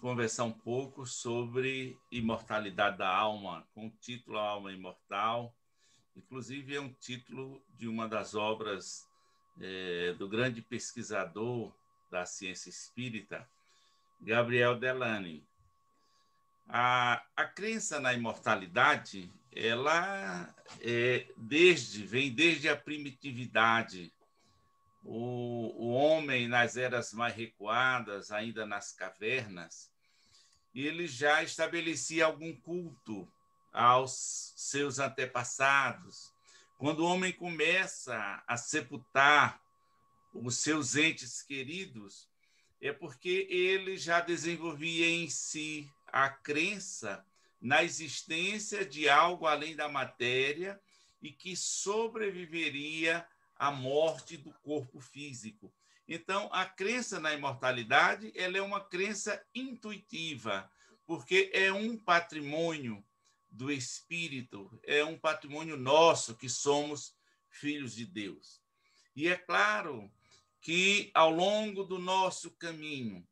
conversar um pouco sobre imortalidade da alma, com o título Alma Imortal. Inclusive, é um título de uma das obras é, do grande pesquisador da ciência espírita, Gabriel Delany. A, a crença na imortalidade, ela é desde, vem desde a primitividade, o, o homem nas eras mais recuadas, ainda nas cavernas, ele já estabelecia algum culto aos seus antepassados. Quando o homem começa a sepultar os seus entes queridos, é porque ele já desenvolvia em si a crença na existência de algo além da matéria e que sobreviveria a morte do corpo físico. Então, a crença na imortalidade ela é uma crença intuitiva, porque é um patrimônio do espírito, é um patrimônio nosso que somos filhos de Deus. E é claro que ao longo do nosso caminho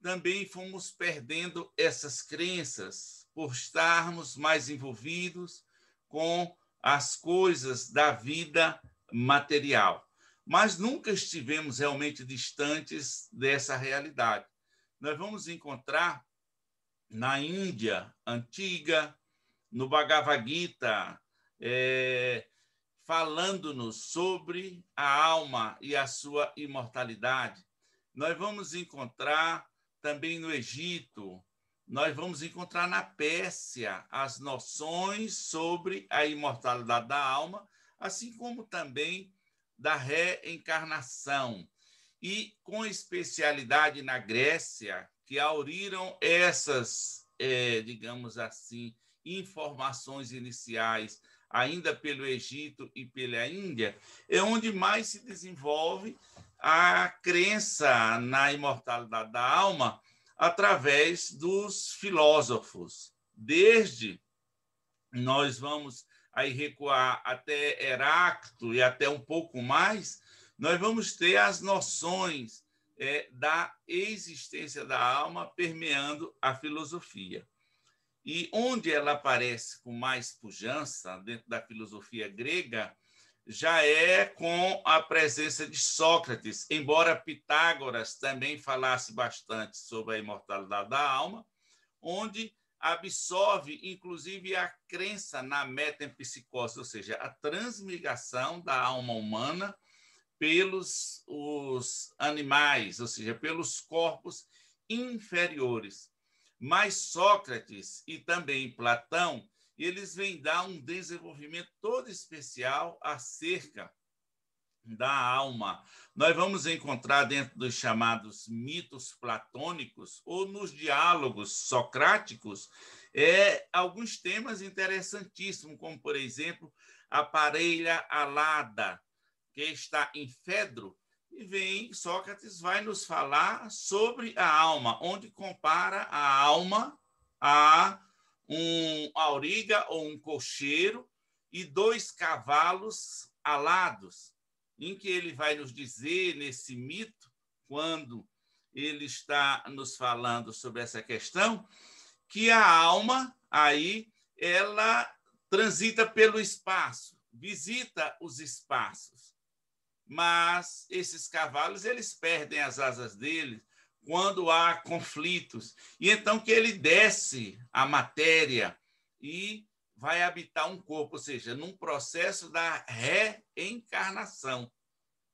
também fomos perdendo essas crenças por estarmos mais envolvidos com as coisas da vida material. Mas nunca estivemos realmente distantes dessa realidade. Nós vamos encontrar na Índia antiga, no Bhagavad Gita, é, falando-nos sobre a alma e a sua imortalidade. Nós vamos encontrar também no Egito, nós vamos encontrar na Pérsia as noções sobre a imortalidade da alma assim como também da reencarnação. E com especialidade na Grécia, que auriram essas, é, digamos assim, informações iniciais, ainda pelo Egito e pela Índia, é onde mais se desenvolve a crença na imortalidade da alma através dos filósofos. Desde nós vamos aí recuar até Heracto e até um pouco mais, nós vamos ter as noções é, da existência da alma permeando a filosofia. E onde ela aparece com mais pujança, dentro da filosofia grega, já é com a presença de Sócrates, embora Pitágoras também falasse bastante sobre a imortalidade da alma, onde absorve, inclusive, a crença na metempsicose, ou seja, a transmigração da alma humana pelos os animais, ou seja, pelos corpos inferiores. Mas Sócrates e também Platão, eles vêm dar um desenvolvimento todo especial acerca da alma. Nós vamos encontrar dentro dos chamados mitos platônicos ou nos diálogos socráticos é, alguns temas interessantíssimos, como, por exemplo, a parelha alada, que está em Fedro, e vem Sócrates vai nos falar sobre a alma, onde compara a alma a um auriga ou um cocheiro e dois cavalos alados em que ele vai nos dizer nesse mito, quando ele está nos falando sobre essa questão, que a alma aí ela transita pelo espaço, visita os espaços. Mas esses cavalos, eles perdem as asas deles quando há conflitos. E então que ele desce a matéria e vai habitar um corpo, ou seja, num processo da reencarnação.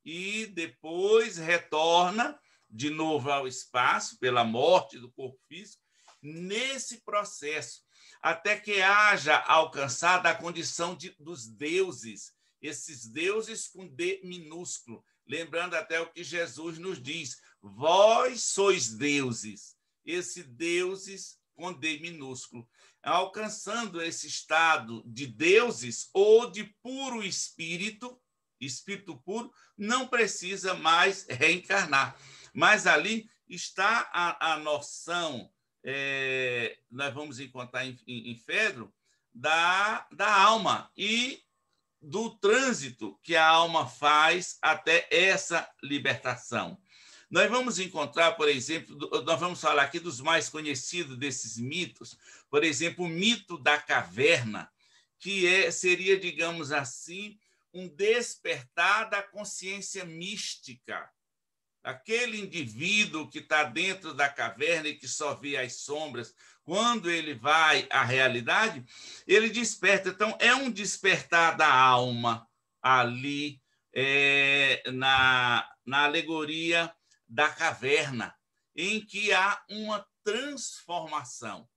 E depois retorna de novo ao espaço pela morte do corpo físico, nesse processo, até que haja alcançado a condição de, dos deuses, esses deuses com D minúsculo, lembrando até o que Jesus nos diz: vós sois deuses, esse deuses com D minúsculo alcançando esse estado de deuses ou de puro espírito, espírito puro, não precisa mais reencarnar. Mas ali está a, a noção, é, nós vamos encontrar em, em, em Fedro, da, da alma e do trânsito que a alma faz até essa libertação. Nós vamos encontrar, por exemplo, nós vamos falar aqui dos mais conhecidos desses mitos, por exemplo, o mito da caverna, que é, seria, digamos assim, um despertar da consciência mística. Aquele indivíduo que está dentro da caverna e que só vê as sombras, quando ele vai à realidade, ele desperta. Então, é um despertar da alma ali é, na, na alegoria da caverna, em que há uma transformação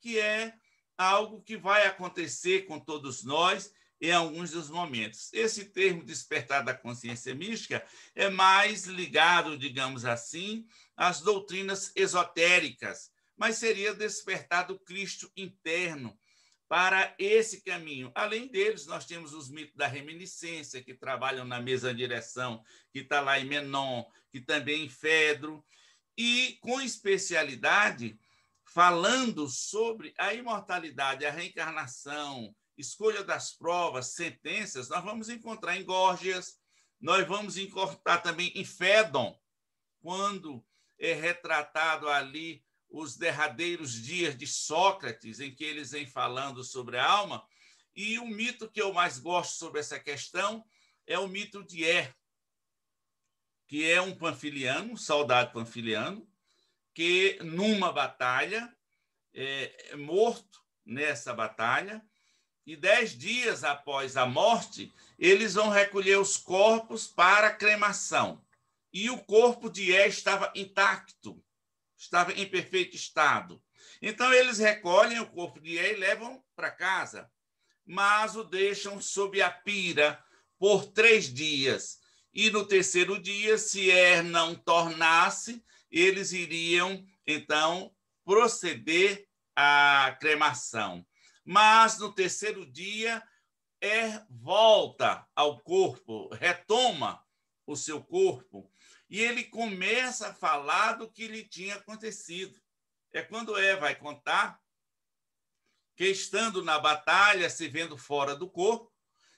que é algo que vai acontecer com todos nós em alguns dos momentos. Esse termo despertar da consciência mística é mais ligado, digamos assim, às doutrinas esotéricas, mas seria despertar do Cristo interno para esse caminho. Além deles, nós temos os mitos da reminiscência, que trabalham na mesma direção, que está lá em Menon, que também em Fedro, e com especialidade falando sobre a imortalidade, a reencarnação, escolha das provas, sentenças, nós vamos encontrar em Gorgias, nós vamos encontrar também em Fédon, quando é retratado ali os derradeiros dias de Sócrates, em que eles vêm falando sobre a alma. E o mito que eu mais gosto sobre essa questão é o mito de É, que é um panfiliano, um soldado panfiliano, que numa batalha é, é, morto nessa batalha e dez dias após a morte eles vão recolher os corpos para cremação e o corpo de É estava intacto estava em perfeito estado então eles recolhem o corpo de É e levam para casa mas o deixam sob a pira por três dias e no terceiro dia se É não tornasse eles iriam, então, proceder à cremação. Mas no terceiro dia, é volta ao corpo, retoma o seu corpo, e ele começa a falar do que lhe tinha acontecido. É quando é, vai contar que estando na batalha, se vendo fora do corpo,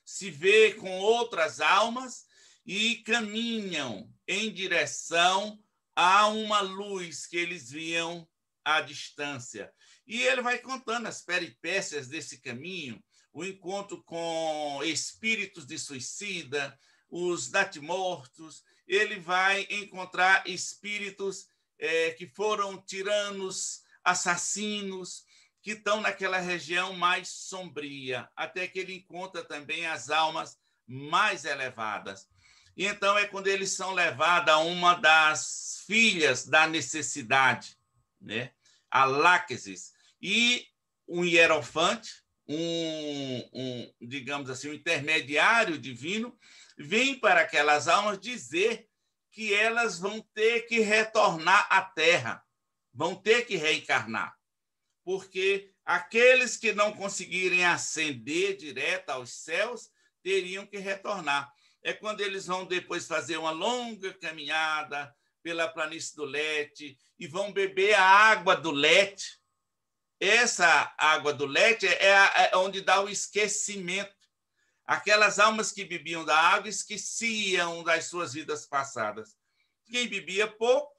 se vê com outras almas e caminham em direção há uma luz que eles viam à distância. E ele vai contando as peripécias desse caminho, o encontro com espíritos de suicida, os datimortos, ele vai encontrar espíritos é, que foram tiranos, assassinos, que estão naquela região mais sombria, até que ele encontra também as almas mais elevadas. E então é quando eles são levados a uma das filhas da necessidade, né? a Láquesis. E um hierofante, um, um, digamos assim, um intermediário divino, vem para aquelas almas dizer que elas vão ter que retornar à Terra, vão ter que reencarnar, porque aqueles que não conseguirem ascender direto aos céus teriam que retornar é quando eles vão depois fazer uma longa caminhada pela planície do Lete e vão beber a água do Lete. Essa água do Lete é, é, é, onde dá o esquecimento. Aquelas almas que bebiam da água esqueciam das suas vidas passadas. Quem bebia pouco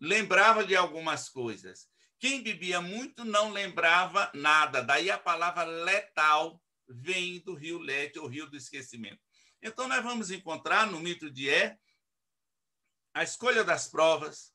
lembrava de algumas coisas. Quem bebia muito não lembrava nada. Daí a palavra letal vem do rio Lete, o rio do esquecimento. Então, nós vamos encontrar no mito de É a escolha das provas,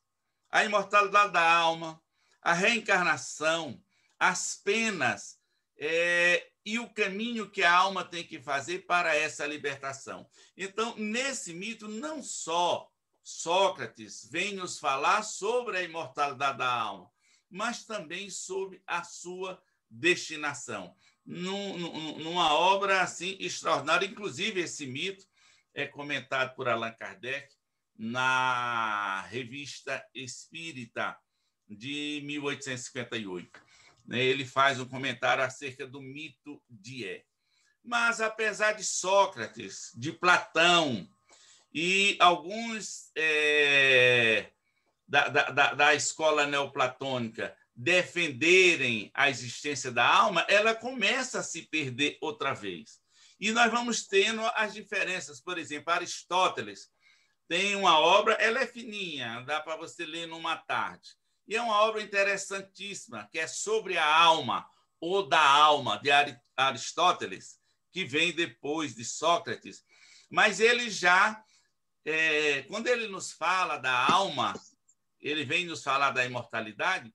a imortalidade da alma, a reencarnação, as penas é, e o caminho que a alma tem que fazer para essa libertação. Então, nesse mito, não só Sócrates vem nos falar sobre a imortalidade da alma, mas também sobre a sua destinação num, numa obra assim extraordinária. Inclusive, esse mito é comentado por Allan Kardec na Revista Espírita de 1858. Né? Ele faz um comentário acerca do mito de É. Mas, apesar de Sócrates, de Platão e alguns é, da, da, da escola neoplatônica defenderem a existência da alma, ela começa a se perder outra vez. E nós vamos tendo as diferenças. Por exemplo, Aristóteles tem uma obra, ela é fininha, dá para você ler numa tarde. E é uma obra interessantíssima, que é sobre a alma, ou da alma, de Aristóteles, que vem depois de Sócrates. Mas ele já, é, quando ele nos fala da alma, ele vem nos falar da imortalidade,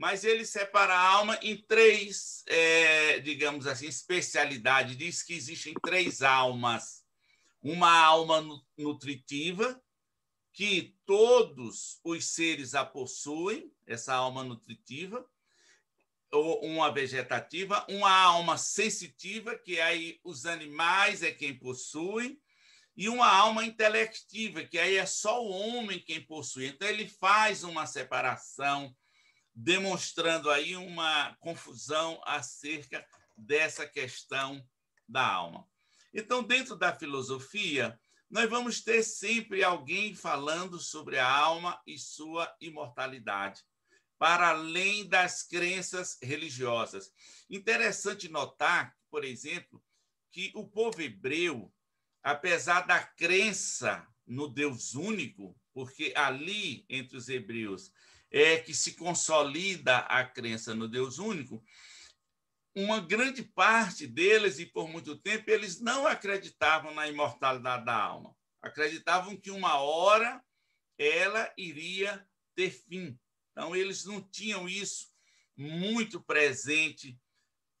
mas ele separa a alma em três, é, digamos assim, especialidades. Diz que existem três almas. Uma alma nutritiva, que todos os seres a possuem, essa alma nutritiva, ou uma vegetativa, uma alma sensitiva, que aí os animais é quem possuem, e uma alma intelectiva, que aí é só o homem quem possui. Então, ele faz uma separação demonstrando aí uma confusão acerca dessa questão da alma. Então, dentro da filosofia, nós vamos ter sempre alguém falando sobre a alma e sua imortalidade, para além das crenças religiosas. Interessante notar, por exemplo, que o povo hebreu, apesar da crença no Deus único, porque ali, entre os hebreus, é que se consolida a crença no Deus único, uma grande parte deles, e por muito tempo, eles não acreditavam na imortalidade da alma. Acreditavam que uma hora ela iria ter fim. Então, eles não tinham isso muito presente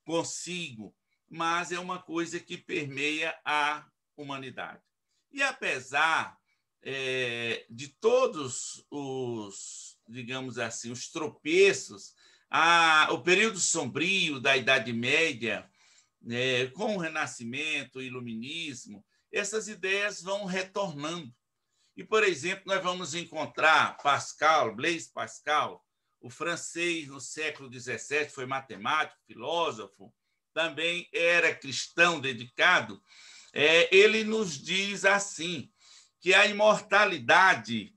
consigo, mas é uma coisa que permeia a humanidade. E apesar é, de todos os digamos assim, os tropeços, a, o período sombrio da Idade Média, né, com o Renascimento, o Iluminismo, essas ideias vão retornando. E, por exemplo, nós vamos encontrar Pascal, Blaise Pascal, o francês no século XVII foi matemático, filósofo, também era cristão dedicado. É, ele nos diz assim que a imortalidade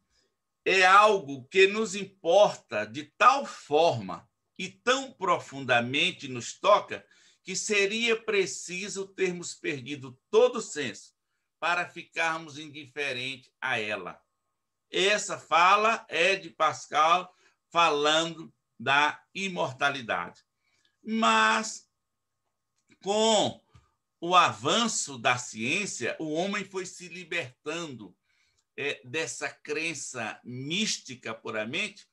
é algo que nos importa de tal forma e tão profundamente nos toca que seria preciso termos perdido todo o senso para ficarmos indiferentes a ela. Essa fala é de Pascal falando da imortalidade. Mas, com o avanço da ciência, o homem foi se libertando é, dessa crença mística puramente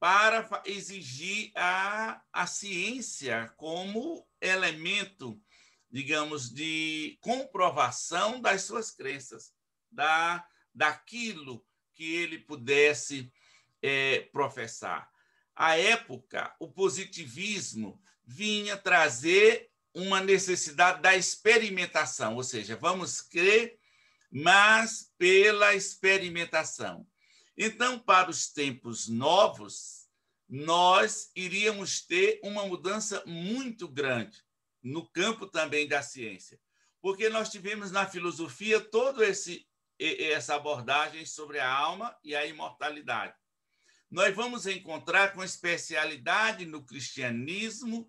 para exigir a, a ciência como elemento, digamos, de comprovação das suas crenças, da, daquilo que ele pudesse é, professar. À época, o positivismo vinha trazer uma necessidade da experimentação, ou seja, vamos crer mas pela experimentação. Então, para os tempos novos, nós iríamos ter uma mudança muito grande no campo também da ciência, porque nós tivemos na filosofia todo esse essa abordagem sobre a alma e a imortalidade. Nós vamos encontrar com especialidade no cristianismo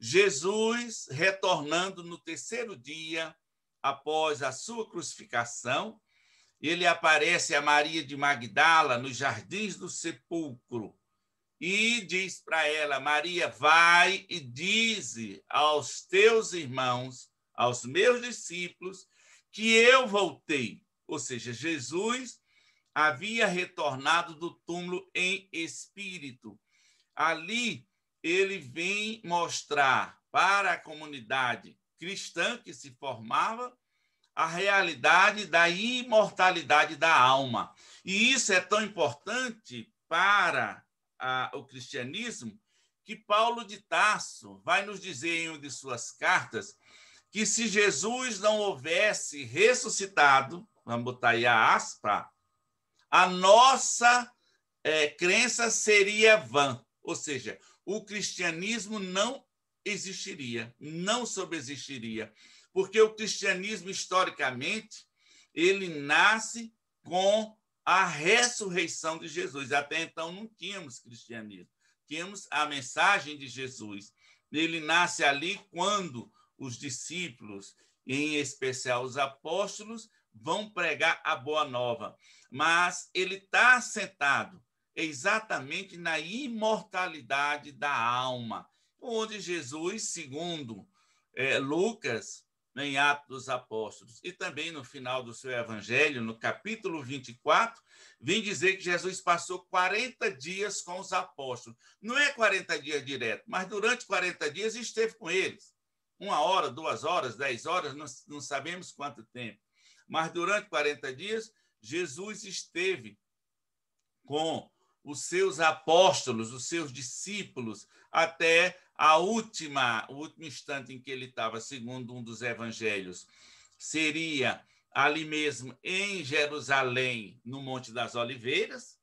Jesus retornando no terceiro dia após a sua crucificação, ele aparece a Maria de Magdala nos jardins do sepulcro e diz para ela: Maria, vai e dize aos teus irmãos, aos meus discípulos, que eu voltei. Ou seja, Jesus havia retornado do túmulo em espírito. Ali ele vem mostrar para a comunidade cristã que se formava, a realidade da imortalidade da alma. E isso é tão importante para a, o cristianismo que Paulo de Tarso vai nos dizer em uma de suas cartas que se Jesus não houvesse ressuscitado, vamos botar aí a aspa, a nossa é, crença seria vã. Ou seja, o cristianismo não existiria, não sobreexistiria, porque o cristianismo historicamente ele nasce com a ressurreição de Jesus. Até então não tínhamos cristianismo, tínhamos a mensagem de Jesus. Ele nasce ali quando os discípulos, em especial os apóstolos, vão pregar a boa nova. Mas ele está assentado exatamente na imortalidade da alma onde Jesus, segundo é, Lucas, né, em Atos dos Apóstolos, e também no final do seu evangelho, no capítulo 24, vem dizer que Jesus passou 40 dias com os apóstolos. Não é 40 dias direto, mas durante 40 dias esteve com eles. Uma hora, duas horas, dez horas, não, não sabemos quanto tempo. Mas durante 40 dias, Jesus esteve com os seus apóstolos, os seus discípulos, até a última, o último instante em que ele estava, segundo um dos evangelhos, seria ali mesmo em Jerusalém, no Monte das Oliveiras,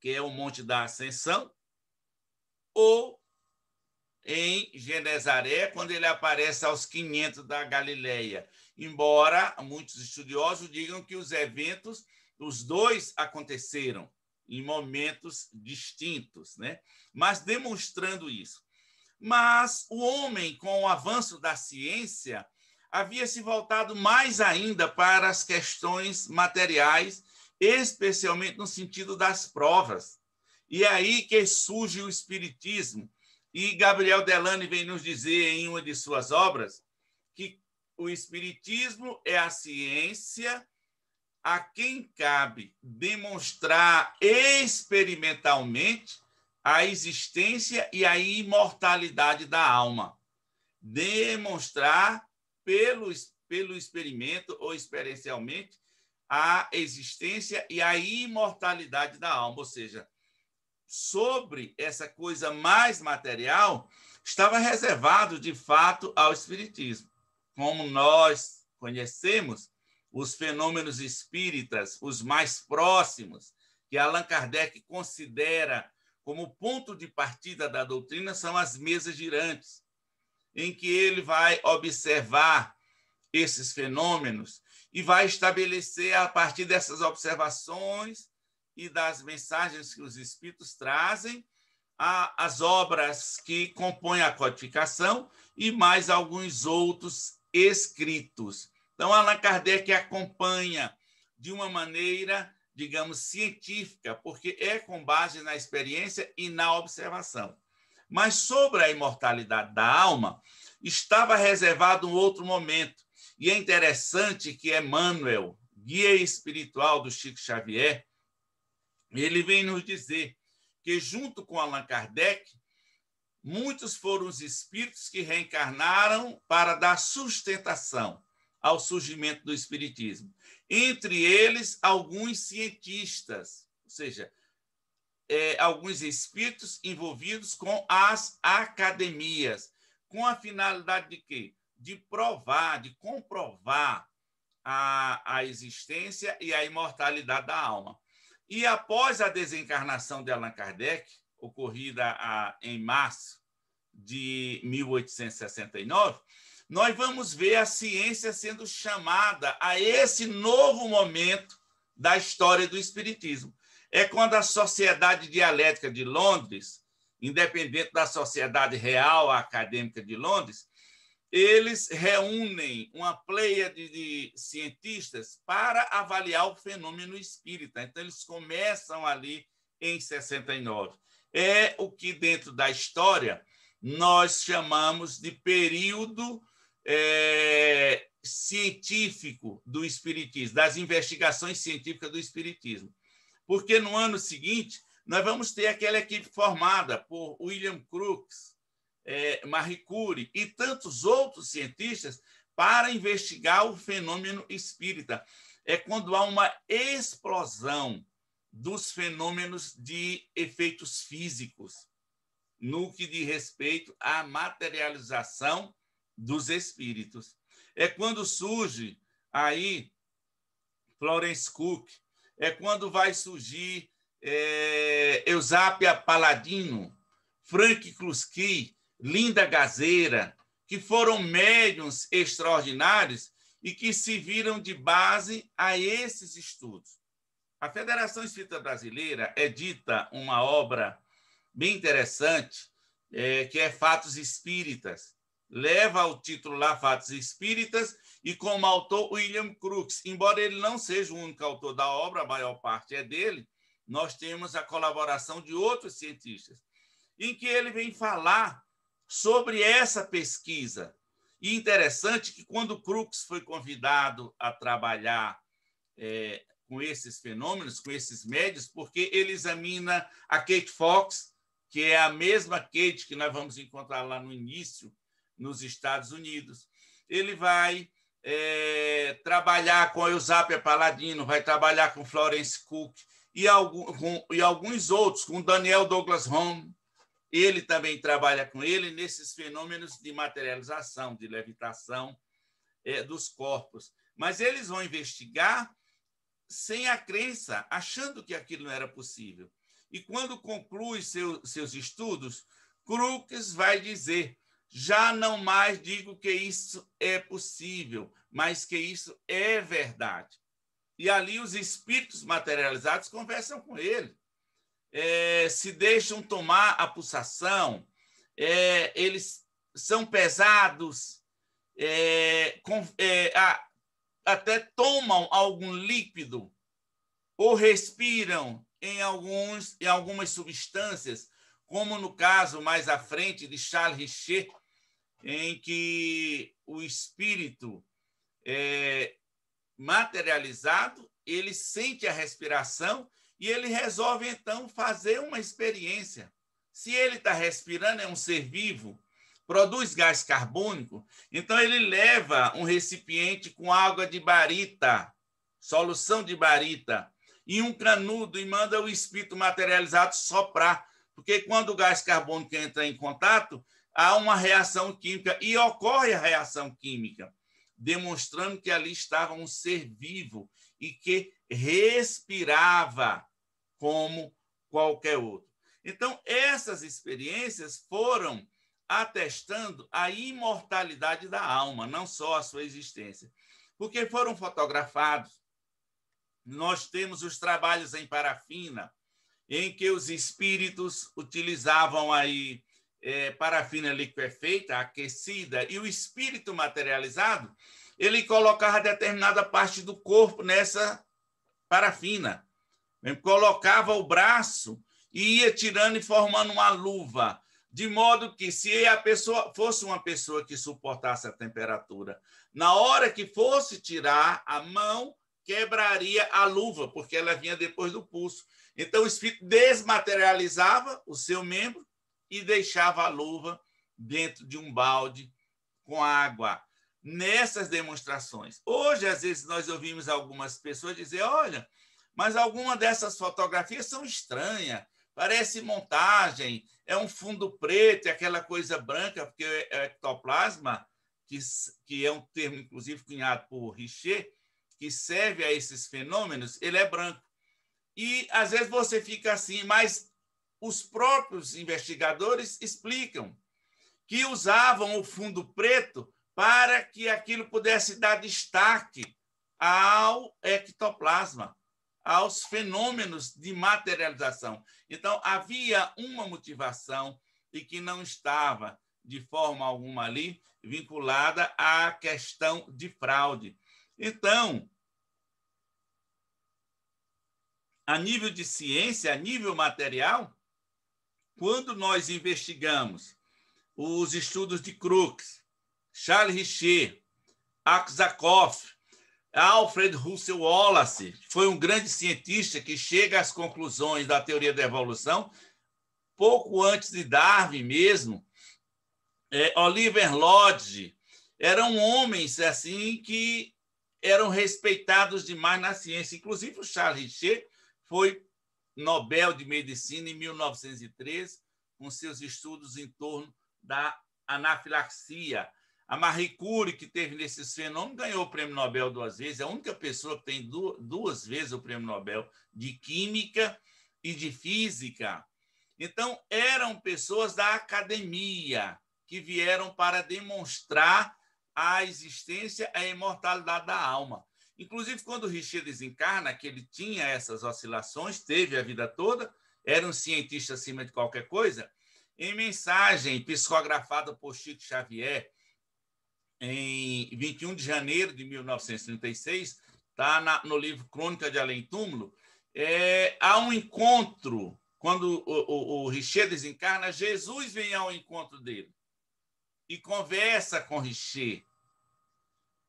que é o Monte da Ascensão, ou em Genezaré, quando ele aparece aos 500 da Galileia. Embora muitos estudiosos digam que os eventos, os dois aconteceram, em momentos distintos, né? mas demonstrando isso. Mas o homem, com o avanço da ciência, havia se voltado mais ainda para as questões materiais, especialmente no sentido das provas. E é aí que surge o Espiritismo. E Gabriel Delane vem nos dizer em uma de suas obras que o Espiritismo é a ciência a quem cabe demonstrar experimentalmente a existência e a imortalidade da alma. Demonstrar pelo, pelo experimento ou experiencialmente a existência e a imortalidade da alma, ou seja, sobre essa coisa mais material estava reservado de fato ao espiritismo. Como nós conhecemos, os fenômenos espíritas, os mais próximos, que Allan Kardec considera como ponto de partida da doutrina, são as mesas girantes, em que ele vai observar esses fenômenos e vai estabelecer, a partir dessas observações e das mensagens que os espíritos trazem, a, as obras que compõem a codificação e mais alguns outros escritos. Então, Allan Kardec acompanha de uma maneira, digamos, científica, porque é com base na experiência e na observação. Mas sobre a imortalidade da alma, estava reservado um outro momento. E é interessante que Emmanuel, guia espiritual do Chico Xavier, ele vem nos dizer que, junto com Allan Kardec, muitos foram os espíritos que reencarnaram para dar sustentação ao surgimento do Espiritismo. Entre eles, alguns cientistas, ou seja, é, alguns espíritos envolvidos com as academias, com a finalidade de quê? De provar, de comprovar a, a existência e a imortalidade da alma. E após a desencarnação de Allan Kardec, ocorrida a, ah, em março de 1869, nós vamos ver a ciência sendo chamada a esse novo momento da história do Espiritismo. É quando a Sociedade Dialética de Londres, independente da Sociedade Real Acadêmica de Londres, eles reúnem uma pleia de, de, cientistas para avaliar o fenômeno espírita. Então, eles começam ali em 69. É o que, dentro da história, nós chamamos de período é, científico do Espiritismo, das investigações científicas do Espiritismo. Porque no ano seguinte, nós vamos ter aquela equipe formada por William Crookes, é, Marie Curie e tantos outros cientistas para investigar o fenômeno espírita. É quando há uma explosão dos fenômenos de efeitos físicos no que diz respeito à materialização dos espíritos. É quando surge aí Florence Cook, é quando vai surgir é, Eusápia Paladino, Frank Kluski, Linda Gazeira, que foram médiums extraordinários e que se viram de base a esses estudos. A Federação Espírita Brasileira edita uma obra bem interessante, é, que é Fatos Espíritas, leva o título lá Fatos Espíritas e como autor William Crookes. Embora ele não seja o único autor da obra, a maior parte é dele, nós temos a colaboração de outros cientistas, em que ele vem falar sobre essa pesquisa. E interessante que quando Crookes foi convidado a trabalhar é, com esses fenômenos, com esses médios, porque ele examina a Kate Fox, que é a mesma Kate que nós vamos encontrar lá no início nos Estados Unidos. Ele vai é, trabalhar com Eusápia é Paladino, vai trabalhar com Florence Cook e, algum, com, e alguns outros, com Daniel Douglas Home. Ele também trabalha com ele nesses fenômenos de materialização, de levitação é, dos corpos. Mas eles vão investigar sem a crença, achando que aquilo não era possível. E quando conclui seu, seus estudos, Crookes vai dizer já não mais digo que isso é possível, mas que isso é verdade. E ali os espíritos materializados conversam com ele, é, se deixam tomar a pulsação, é, eles são pesados, é, com, é, a, até tomam algum líquido ou respiram em, alguns, em algumas substâncias, como no caso mais à frente de Charles Richer, em que o espírito é, materializado ele sente a respiração e ele resolve então fazer uma experiência. Se ele está respirando, é um ser vivo, produz gás carbônico, então ele leva um recipiente com água de barita, solução de barita, e um canudo e manda o espírito materializado soprar. Porque quando o gás carbônico entra em contato, há uma reação química e ocorre a reação química, demonstrando que ali estava um ser vivo e que respirava como qualquer outro. Então, essas experiências foram atestando a imortalidade da alma, não só a sua existência, porque foram fotografados. Nós temos os trabalhos em parafina, em que os espíritos utilizavam aí é, parafina liquefeita, aquecida, e o espírito materializado, ele colocava determinada parte do corpo nessa parafina. Ele colocava o braço e ia tirando e formando uma luva, de modo que se a pessoa fosse uma pessoa que suportasse a temperatura, na hora que fosse tirar a mão, quebraria a luva, porque ela vinha depois do pulso. Então o espírito desmaterializava o seu membro e deixava a luva dentro de um balde com água. Nessas demonstrações. Hoje, às vezes, nós ouvimos algumas pessoas dizer: olha, mas alguma dessas fotografias são estranhas, parece montagem, é um fundo preto, é aquela coisa branca, porque é ectoplasma, que, que é um termo, inclusive, cunhado por Richer, que serve a esses fenômenos, ele é branco. E às vezes você fica assim, mas os próprios investigadores explicam que usavam o fundo preto para que aquilo pudesse dar destaque ao ectoplasma, aos fenômenos de materialização. Então, havia uma motivação e que não estava, de forma alguma ali, vinculada à questão de fraude. Então, a nível de ciência, a nível material, quando nós investigamos os estudos de Crookes, Charles Richer, Aksakoff, Alfred Russel Wallace, foi um grande cientista que chega às conclusões da teoria da evolução pouco antes de Darwin mesmo. É, Oliver Lodge eram homens é assim que eram respeitados demais na ciência. Inclusive o Charles Richer foi Nobel de Medicina em 1913 com seus estudos em torno da anafilaxia. A Marie Curie, que teve nesses fenômenos, ganhou o prêmio Nobel duas vezes, é a única pessoa que tem duas vezes o prêmio Nobel de Química e de Física. Então, eram pessoas da academia que vieram para demonstrar a existência, a imortalidade da alma. Inclusive, quando o Richer desencarna, que ele tinha essas oscilações, teve a vida toda, era um cientista acima de qualquer coisa, em mensagem psicografada por Chico Xavier, em 21 de janeiro de 1936, está no livro Crônica de Além Túmulo, é, há um encontro, quando o, o, o Richer desencarna, Jesus vem ao encontro dele e conversa com Richer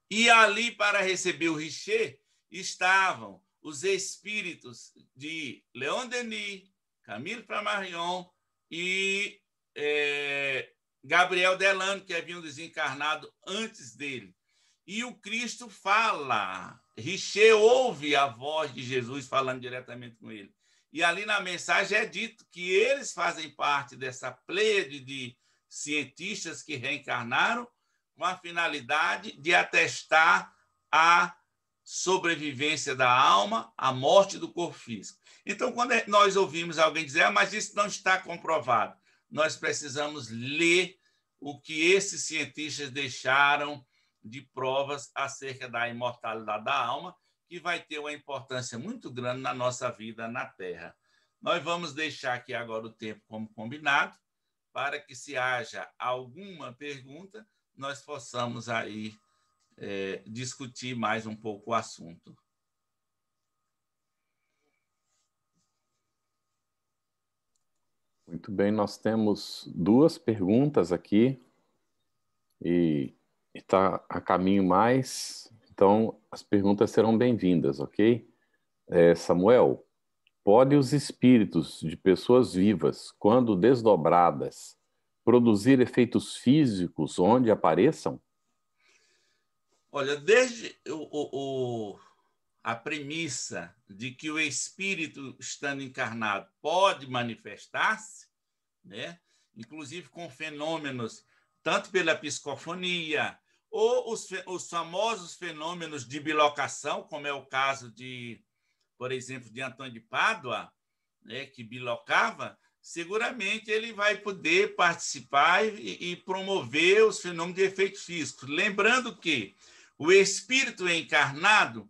e ali para receber o Richer estavam os espíritos de Leon Denis, Camille Flammarion e é, Gabriel Delano, que haviam desencarnado antes dele. E o Cristo fala, Richer ouve a voz de Jesus falando diretamente com ele. E ali na mensagem é dito que eles fazem parte dessa pleia de cientistas que reencarnaram com a finalidade de atestar a sobrevivência da alma, a morte do corpo físico. Então, quando nós ouvimos alguém dizer, ah, mas isso não está comprovado, nós precisamos ler o que esses cientistas deixaram de provas acerca da imortalidade da alma, que vai ter uma importância muito grande na nossa vida na Terra. Nós vamos deixar aqui agora o tempo como combinado, para que se haja alguma pergunta, nós possamos aí é, discutir mais um pouco o assunto. Muito bem, nós temos duas perguntas aqui e está a caminho mais, então as perguntas serão bem-vindas, ok? É, Samuel, podem os espíritos de pessoas vivas, quando desdobradas, produzir efeitos físicos onde apareçam? Olha, desde o, o, a premissa de que o espírito, estando encarnado, pode manifestar-se, né? inclusive com fenômenos, tanto pela psicofonia, ou os, os, famosos fenômenos de bilocação, como é o caso de, por exemplo, de Antônio de Pádua, né, que bilocava, seguramente ele vai poder participar e, e promover os fenômenos de efeitos físicos. Lembrando que o espírito encarnado,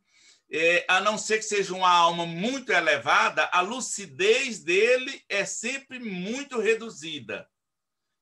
é, a não ser que seja uma alma muito elevada, a lucidez dele é sempre muito reduzida.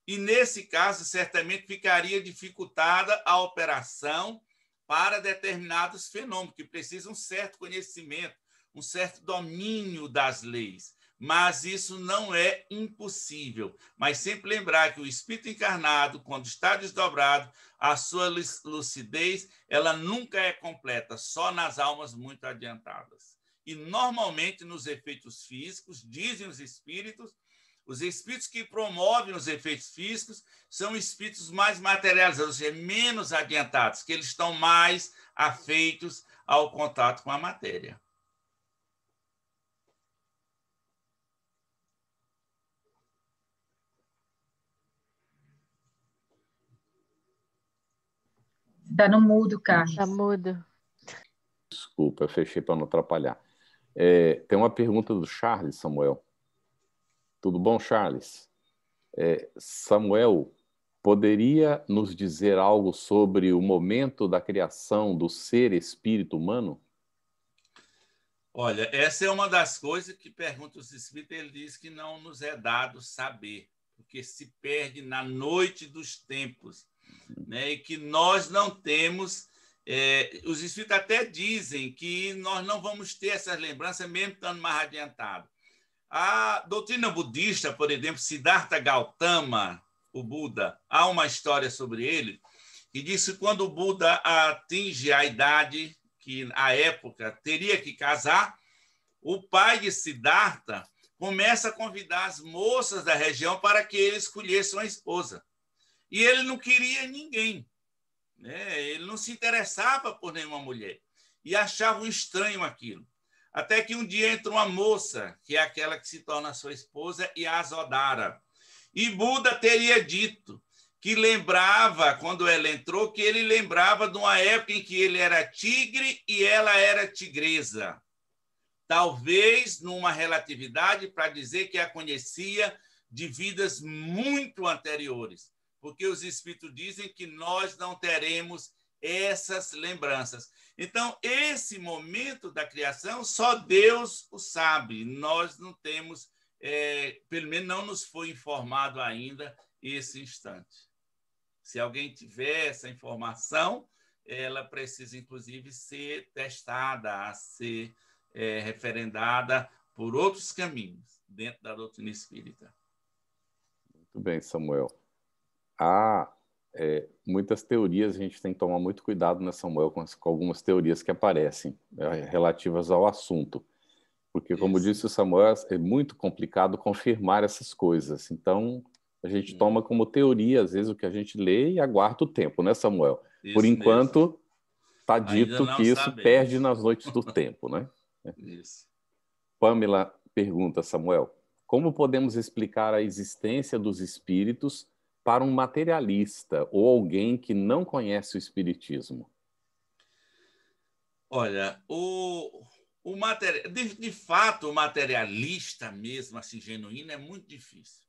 E nesse caso, certamente ficaria dificultada a operação para determinados fenômenos, que precisam um certo conhecimento, um certo domínio das leis mas isso não é impossível. Mas sempre lembrar que o espírito encarnado, quando está desdobrado, a sua lucidez, ela nunca é completa, só nas almas muito adiantadas. E normalmente nos efeitos físicos, dizem os espíritos, os espíritos que promovem os efeitos físicos são espíritos mais materializados, ou seja, menos adiantados, que eles estão mais afeitos ao contato com a matéria. Está no mudo, tá Carlos. Está mudo. Desculpa, eu fechei para não atrapalhar. É, tem uma pergunta do Charles, Samuel. Tudo bom, Charles? É, Samuel, poderia nos dizer algo sobre o momento da criação do ser espírito humano? Olha, essa é uma das coisas que pergunta os espíritos, ele diz que não nos é dado saber, porque se perde na noite dos tempos né? e que nós não temos. É, os espíritos até dizem que nós não vamos ter essas lembranças, mesmo estando mais adiantado. A doutrina budista, por exemplo, Siddhartha Gautama, o Buda, há uma história sobre ele, que disse que quando o Buda atinge a idade que, à época, teria que casar, o pai de Siddhartha começa a convidar as moças da região para que ele escolhesse uma esposa. E ele não queria ninguém. Né? Ele não se interessava por nenhuma mulher. E achava estranho aquilo. Até que um dia entra uma moça, que é aquela que se torna sua esposa, e a azodara. E Buda teria dito que lembrava, quando ela entrou, que ele lembrava de uma época em que ele era tigre e ela era tigresa. Talvez numa relatividade para dizer que a conhecia de vidas muito anteriores porque os espíritos dizem que nós não teremos essas lembranças. Então, esse momento da criação, só Deus o sabe. Nós não temos, é, pelo menos não nos foi informado ainda esse instante. Se alguém tiver essa informação, ela precisa, inclusive, ser testada, a ser é, referendada por outros caminhos dentro da doutrina espírita. Muito bem, Samuel há é, muitas teorias, a gente tem que tomar muito cuidado, né, Samuel, com, com algumas teorias que aparecem né, relativas ao assunto. Porque, como Isso. disse o Samuel, é muito complicado confirmar essas coisas. Então, a gente uhum. toma como teoria, às vezes, o que a gente lê e aguarda o tempo, né, Samuel? Isso Por enquanto, está dito que isso perde nas noites do tempo, né? Isso. Pamela pergunta, Samuel, como podemos explicar a existência dos espíritos para um materialista ou alguém que não conhece o espiritismo? Olha, o, o material, de, de fato, o materialista mesmo, assim, genuíno, é muito difícil.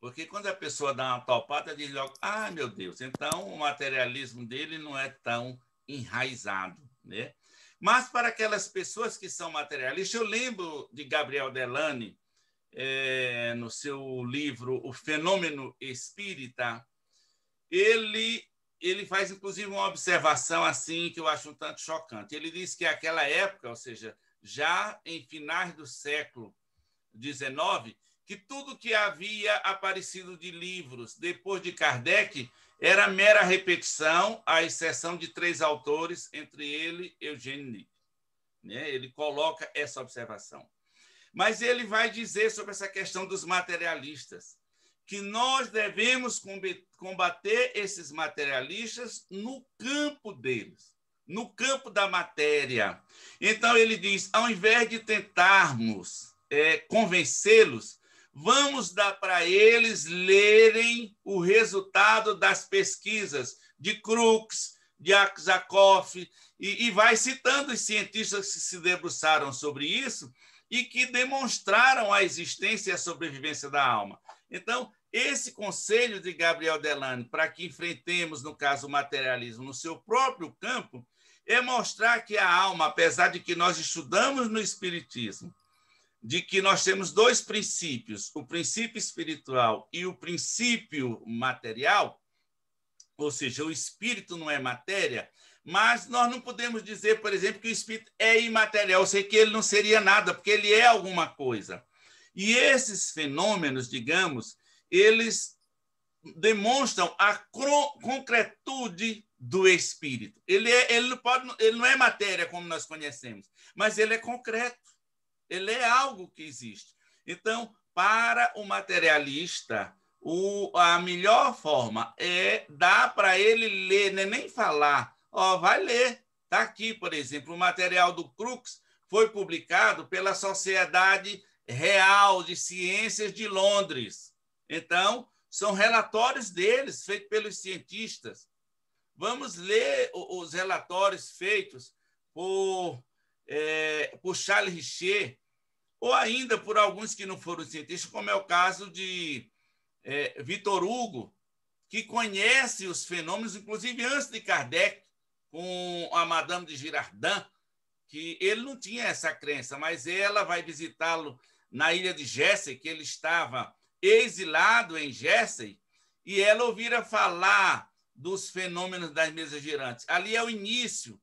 Porque quando a pessoa dá uma topada, diz logo, ah, meu Deus, então o materialismo dele não é tão enraizado, né? Mas para aquelas pessoas que são materialistas, eu lembro de Gabriel Delane, é, no seu livro O Fenômeno Espírita, ele ele faz inclusive uma observação assim que eu acho um tanto chocante. Ele diz que aquela época, ou seja, já em finais do século XIX, que tudo que havia aparecido de livros depois de Kardec era mera repetição, à exceção de três autores, entre ele Eugênio Nigri. Né? Ele coloca essa observação. Mas ele vai dizer sobre essa questão dos materialistas, que nós devemos combater esses materialistas no campo deles, no campo da matéria. Então ele diz: ao invés de tentarmos é, convencê-los, vamos dar para eles lerem o resultado das pesquisas de Crookes, de Aksakoff, e, e vai citando os cientistas que se debruçaram sobre isso, e que demonstraram a existência e a sobrevivência da alma. Então, esse conselho de Gabriel Delane para que enfrentemos, no caso, o materialismo no seu próprio campo, é mostrar que a alma, apesar de que nós estudamos no Espiritismo, de que nós temos dois princípios, o princípio espiritual e o princípio material, ou seja, o espírito não é matéria, mas nós não podemos dizer, por exemplo, que o espírito é imaterial, sei que ele não seria nada, porque ele é alguma coisa. E esses fenômenos, digamos, eles demonstram a concretude do espírito. Ele, é, ele, não pode, ele não é matéria como nós conhecemos, mas ele é concreto. Ele é algo que existe. Então, para o materialista, o, a melhor forma é dar para ele ler, né? nem falar, Ó, vai ler. Está aqui, por exemplo, o material do Crux foi publicado pela Sociedade Real de Ciências de Londres. Então, são relatórios deles, feitos pelos cientistas. Vamos ler os relatórios feitos por, é, por Charles Richer, ou ainda por alguns que não foram cientistas, como é o caso de é, Vitor Hugo, que conhece os fenômenos, inclusive antes de Kardec com a Madame de Girardin, que ele não tinha essa crença, mas ela vai visitá-lo na ilha de Jersey, que ele estava exilado em Jersey, e ela ouvira falar dos fenômenos das mesas girantes. Ali é o início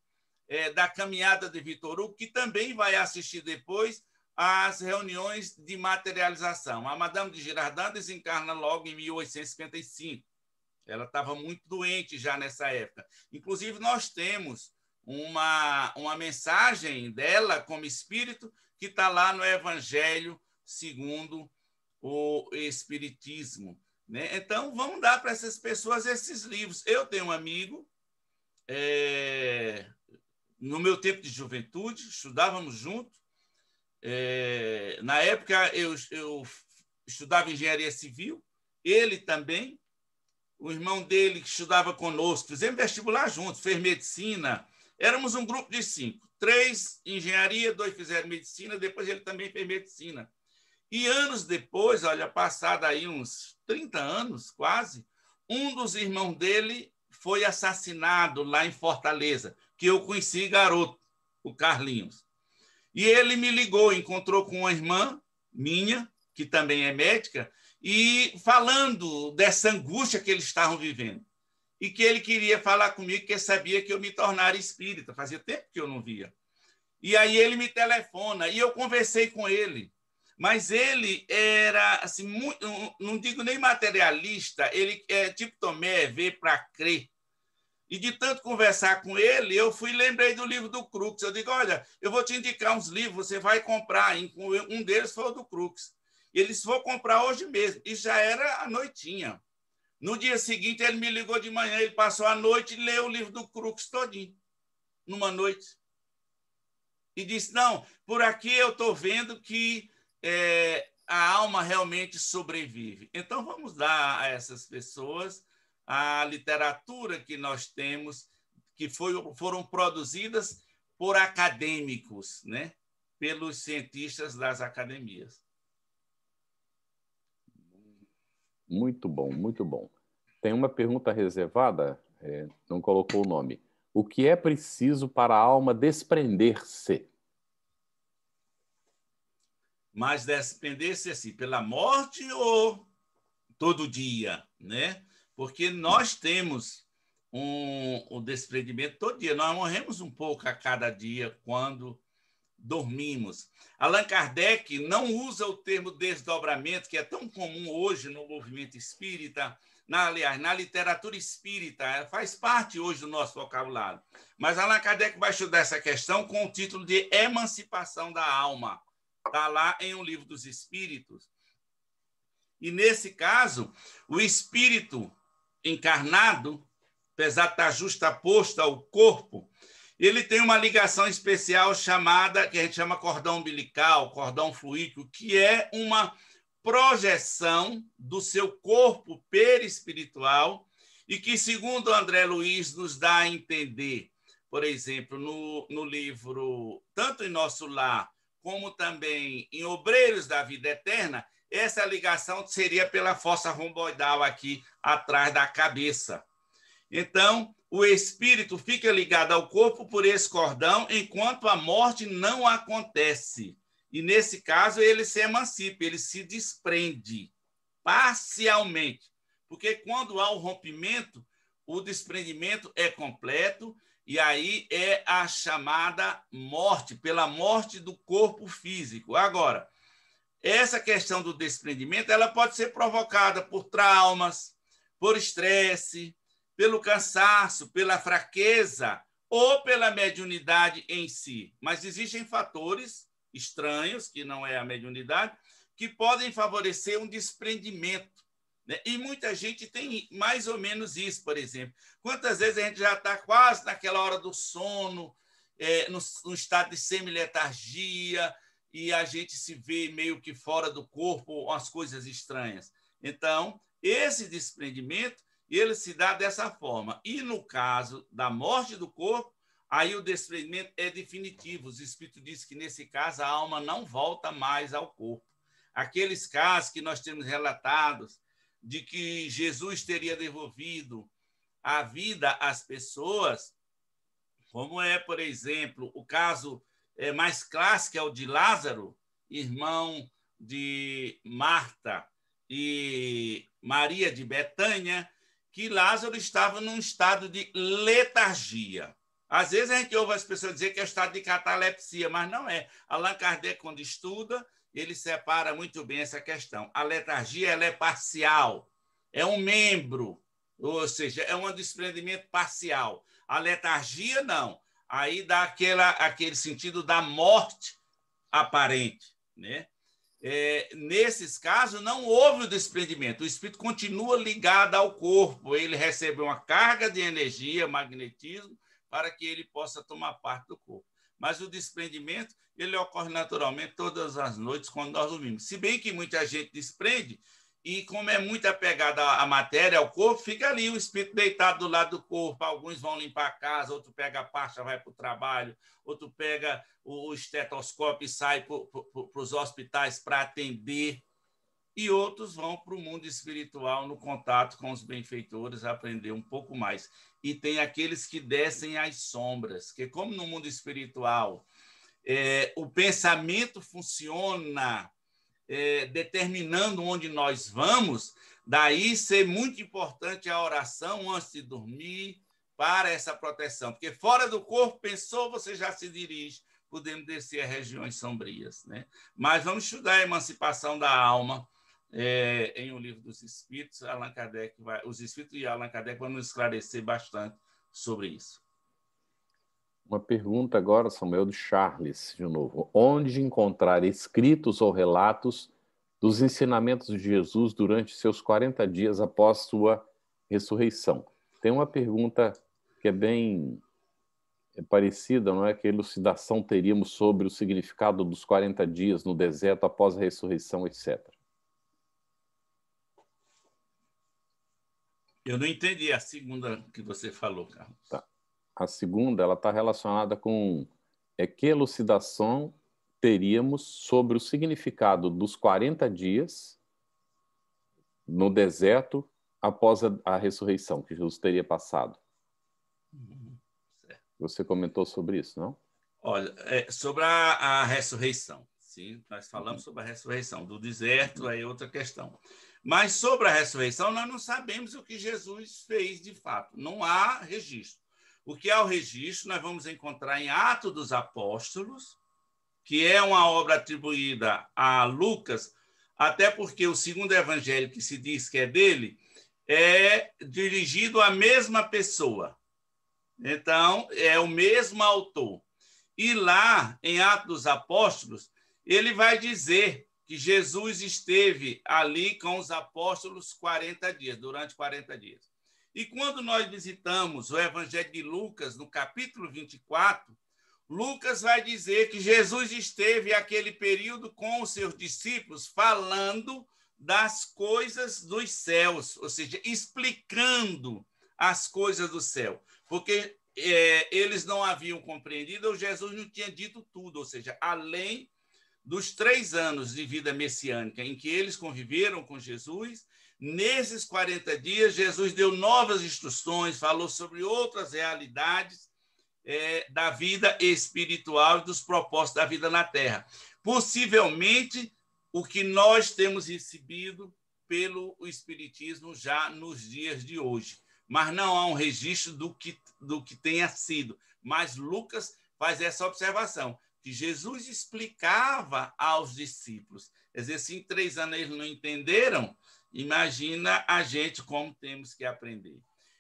é, da caminhada de Vitor Hugo, que também vai assistir depois às reuniões de materialização. A Madame de Girardin desencarna logo em 1855. Ela estava muito doente já nessa época. Inclusive, nós temos uma, uma mensagem dela como espírito que está lá no Evangelho segundo o Espiritismo. Né? Então, vamos dar para essas pessoas esses livros. Eu tenho um amigo, é, no meu tempo de juventude, estudávamos junto. É, na época, eu, eu estudava engenharia civil, ele também, o irmão dele que estudava conosco, fizemos vestibular juntos, fez medicina. Éramos um grupo de cinco: três engenharia, dois fizeram medicina, depois ele também fez medicina. E anos depois, olha, passado aí uns 30 anos quase, um dos irmãos dele foi assassinado lá em Fortaleza, que eu conheci garoto, o Carlinhos. E ele me ligou, encontrou com uma irmã minha, que também é médica, e falando dessa angústia que eles estavam vivendo. E que ele queria falar comigo, que sabia que eu me tornara espírita, fazia tempo que eu não via. E aí ele me telefona e eu conversei com ele. Mas ele era, assim, muito, não digo nem materialista, ele é tipo Tomé, ver para crer. E de tanto conversar com ele, eu fui lembrei do livro do Crux. Eu digo, olha, eu vou te indicar uns livros, você vai comprar. Um deles foi o do Crux. Eles vão comprar hoje mesmo. E já era a noitinha. No dia seguinte, ele me ligou de manhã, ele passou a noite e leu o livro do Crux todinho, numa noite. E disse: Não, por aqui eu estou vendo que é, a alma realmente sobrevive. Então, vamos dar a essas pessoas a literatura que nós temos, que foi, foram produzidas por acadêmicos, né? pelos cientistas das academias. Muito bom, muito bom. Tem uma pergunta reservada, é, não colocou o nome. O que é preciso para a alma desprender-se? Mas desprender-se assim, pela morte ou todo dia, né? Porque nós temos um, um desprendimento todo dia. Nós morremos um pouco a cada dia quando dormimos. Allan Kardec não usa o termo desdobramento, que é tão comum hoje no movimento espírita, na, aliás, na literatura espírita, é, faz parte hoje do nosso vocabulário. Mas Allan Kardec vai estudar essa questão com o título de Emancipação da Alma. Está lá em O um Livro dos Espíritos. E nesse caso, o espírito encarnado, apesar de estar justaposto ao corpo, ele tem uma ligação especial chamada, que a gente chama cordão umbilical, cordão fluídico, que é uma projeção do seu corpo perispiritual e que, segundo André Luiz, nos dá a entender, por exemplo, no, no livro Tanto em Nosso Lar, como também em Obreiros da Vida Eterna, essa ligação seria pela fossa romboidal aqui atrás da cabeça. Então, o espírito fica ligado ao corpo por esse cordão, enquanto a morte não acontece. E nesse caso, ele se emancipa, ele se desprende parcialmente. Porque quando há o um rompimento, o desprendimento é completo, e aí é a chamada morte, pela morte do corpo físico. Agora, essa questão do desprendimento, ela pode ser provocada por traumas, por estresse, pelo cansaço, pela fraqueza ou pela mediunidade em si. Mas existem fatores estranhos, que não é a mediunidade, que podem favorecer um desprendimento. Né? E muita gente tem mais ou menos isso, por exemplo. Quantas vezes a gente já está quase naquela hora do sono, é, no, no estado de semiletargia, e a gente se vê meio que fora do corpo, as coisas estranhas. Então, esse desprendimento ele se dá dessa forma. E no caso da morte do corpo, aí o desprendimento é definitivo. Os espíritos dizem que nesse caso a alma não volta mais ao corpo. Aqueles casos que nós temos relatados de que Jesus teria devolvido a vida às pessoas, como é, por exemplo, o caso é, mais clássico é o de Lázaro, irmão de Marta e Maria de Betânia, que Lázaro estava num estado de letargia. Às vezes a gente ouve as pessoas dizer que é estado de catalepsia, mas não é. Allan Kardec, quando estuda, ele separa muito bem essa questão. A letargia ela é parcial, é um membro, ou seja, é um desprendimento parcial. A letargia, não. Aí dá aquela, aquele sentido da morte aparente, né? é, nesses casos, não houve o desprendimento. O espírito continua ligado ao corpo, ele recebe uma carga de energia, magnetismo, para que ele possa tomar parte do corpo. Mas o desprendimento, ele ocorre naturalmente todas as noites quando nós dormimos. Se bem que muita gente desprende e como é muito apegada à matéria, ao corpo, fica ali o espírito deitado do lado do corpo. Alguns vão limpar a casa, outro pega a pasta, vai para o trabalho, outro pega o estetoscópio e sai para os hospitais para atender. E outros vão para o mundo espiritual no contato com os benfeitores, aprender um pouco mais. E tem aqueles que descem às sombras, que como no mundo espiritual é, o pensamento funciona é, determinando onde nós vamos, daí ser muito importante a oração antes de dormir para essa proteção. Porque fora do corpo, pensou, você já se dirige, podendo descer a regiões sombrias. Né? Mas vamos estudar a emancipação da alma. É, em O Livro dos Espíritos, Allan Kardec vai, os Espíritos e Allan Kardec vão nos esclarecer bastante sobre isso. Uma pergunta agora, Samuel, do Charles, de novo. Onde encontrar escritos ou relatos dos ensinamentos de Jesus durante seus 40 dias após sua ressurreição? Tem uma pergunta que é bem é parecida, não é? Que elucidação teríamos sobre o significado dos 40 dias no deserto após a ressurreição, etc. Eu não entendi a segunda que você falou, Carlos. Tá a segunda ela está relacionada com é, que elucidação teríamos sobre o significado dos 40 dias no deserto após a, a ressurreição que Jesus teria passado. Uhum. Você comentou sobre isso, não? Olha, é, sobre a, a, ressurreição. Sim, nós falamos sobre a ressurreição. Do deserto é outra questão. Mas sobre a ressurreição, nós não sabemos o que Jesus fez de fato. Não há registro. O que é o registro? Nós vamos encontrar em Atos dos Apóstolos, que é uma obra atribuída a Lucas, até porque o segundo evangelho que se diz que é dele é dirigido à mesma pessoa. Então, é o mesmo autor. E lá, em Atos dos Apóstolos, ele vai dizer que Jesus esteve ali com os apóstolos 40 dias, durante 40 dias. E quando nós visitamos o Evangelho de Lucas, no capítulo 24, Lucas vai dizer que Jesus esteve aquele período com os seus discípulos falando das coisas dos céus, ou seja, explicando as coisas do céu, porque é, eles não haviam compreendido, ou Jesus não tinha dito tudo, ou seja, além dos três anos de vida messiânica em que eles conviveram com Jesus, Nesses 40 dias, Jesus deu novas instruções, falou sobre outras realidades é, da vida espiritual e dos propósitos da vida na terra. Possivelmente, o que nós temos recebido pelo Espiritismo já nos dias de hoje. Mas não há um registro do que, do que tenha sido. Mas Lucas faz essa observação, que Jesus explicava aos discípulos. Quer dizer, se em três anos eles não entenderam, Imagina a gente como temos que aprender.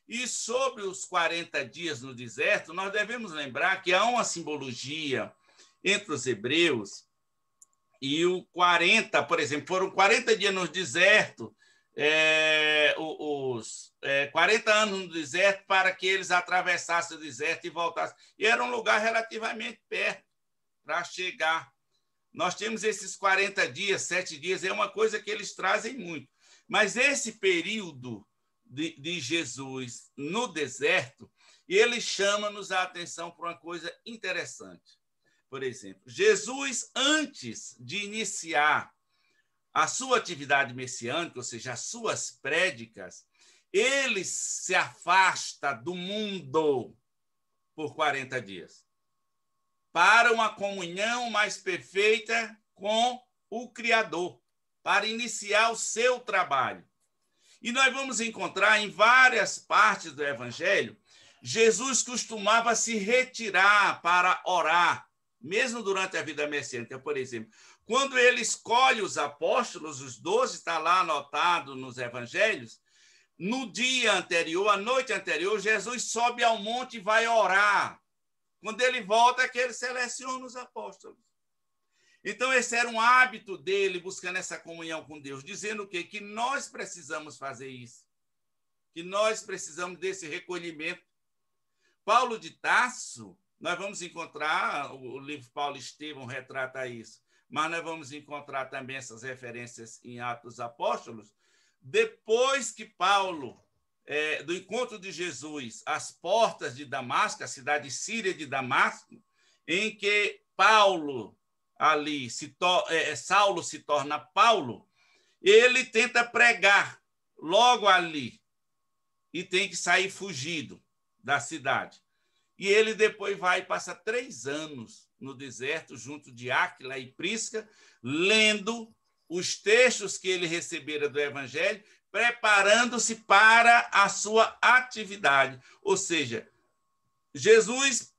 E sobre os 40 dias no deserto, nós devemos lembrar que há uma simbologia entre os hebreus e o 40, por exemplo, foram 40 dias no deserto, é, os é, 40 anos no deserto para que eles atravessassem o deserto e voltassem. E era um lugar relativamente perto para chegar. Nós temos esses 40 dias, sete dias, é uma coisa que eles trazem muito. Mas esse período de, de Jesus no deserto, ele chama-nos a atenção para uma coisa interessante. Por exemplo, Jesus, antes de iniciar a sua atividade messiânica, ou seja, as suas prédicas, ele se afasta do mundo por 40 dias para uma comunhão mais perfeita com o Criador para iniciar o seu trabalho. E nós vamos encontrar em várias partes do Evangelho, Jesus costumava se retirar para orar, mesmo durante a vida messiânica, então, por exemplo. Quando ele escolhe os apóstolos, os doze, está lá anotado nos evangelhos, no dia anterior, a noite anterior, Jesus sobe ao monte e vai orar. Quando ele volta, é que ele seleciona os apóstolos. Então, esse era um hábito dele, buscando essa comunhão com Deus, dizendo o quê? Que nós precisamos fazer isso, que nós precisamos desse recolhimento. Paulo de Tarso, nós vamos encontrar, o livro Paulo Estevão retrata isso, mas nós vamos encontrar também essas referências em Atos Apóstolos, depois que Paulo, é, do encontro de Jesus às portas de Damasco, a cidade síria de Damasco, em que Paulo ali se é, é, Saulo se torna Paulo, ele tenta pregar logo ali e tem que sair fugido da cidade. E ele depois vai passar passa três anos no deserto, junto de Áquila e Prisca, lendo os textos que ele recebera do Evangelho, preparando-se para a sua atividade. Ou seja, Jesus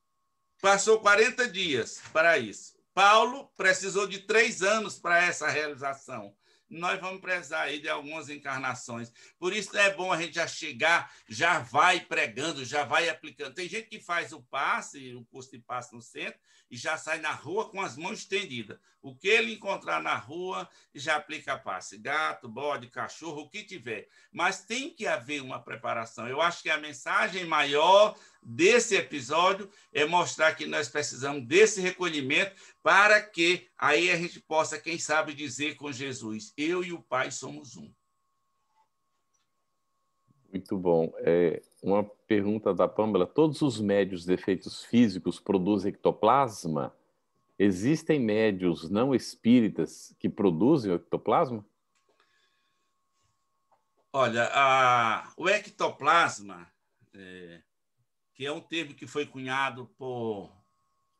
passou 40 dias para isso. Paulo precisou de três anos para essa realização. Nós vamos precisar aí de algumas encarnações. Por isso é bom a gente já chegar, já vai pregando, já vai aplicando. Tem gente que faz o passe, o curso de passe no centro, e já sai na rua com as mãos estendidas. O que ele encontrar na rua, já aplica a passe. Gato, bode, cachorro, o que tiver. Mas tem que haver uma preparação. Eu acho que a mensagem maior desse episódio é mostrar que nós precisamos desse recolhimento para que aí a gente possa, quem sabe, dizer com Jesus: Eu e o Pai somos um. Muito bom. É, uma pergunta da Pâmela: todos os médios defeitos físicos produzem ectoplasma? Existem médios não espíritas que produzem o ectoplasma? Olha, a, o ectoplasma, é, que é um termo que foi cunhado por,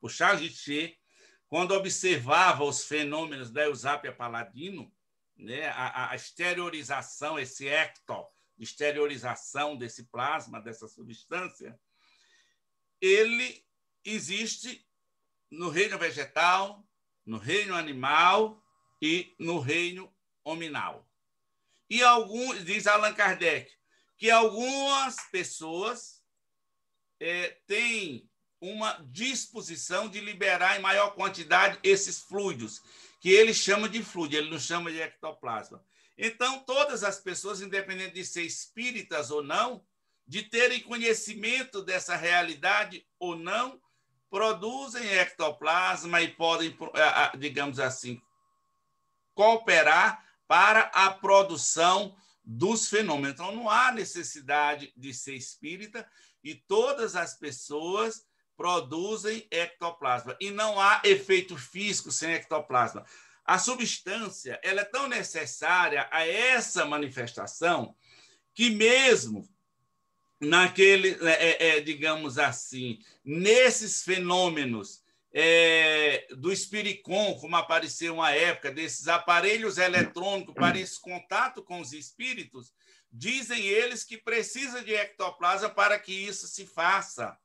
por Charles Dittier, quando observava os fenômenos da Eusápia Paladino, né, a, a exteriorização, esse ecto, exteriorização desse plasma, dessa substância, ele existe no reino vegetal, no reino animal e no reino hominal. E alguns, diz Allan Kardec, que algumas pessoas é, têm uma disposição de liberar em maior quantidade esses fluidos, que ele chama de fluido, ele não chama de ectoplasma. Então, todas as pessoas, independente de ser espíritas ou não, de terem conhecimento dessa realidade ou não, produzem ectoplasma e podem, eh, digamos assim, cooperar para a produção dos fenômenos. Então, não há necessidade de ser espírita e todas as pessoas produzem ectoplasma. E não há efeito físico sem ectoplasma a substância ela é tão necessária a essa manifestação que mesmo naquele, né, é, é, digamos assim, nesses fenômenos é, do espiricom, como apareceu uma época, desses aparelhos eletrônicos para hum. esse contato com os espíritos, dizem eles que precisa de ectoplasma para que isso se faça,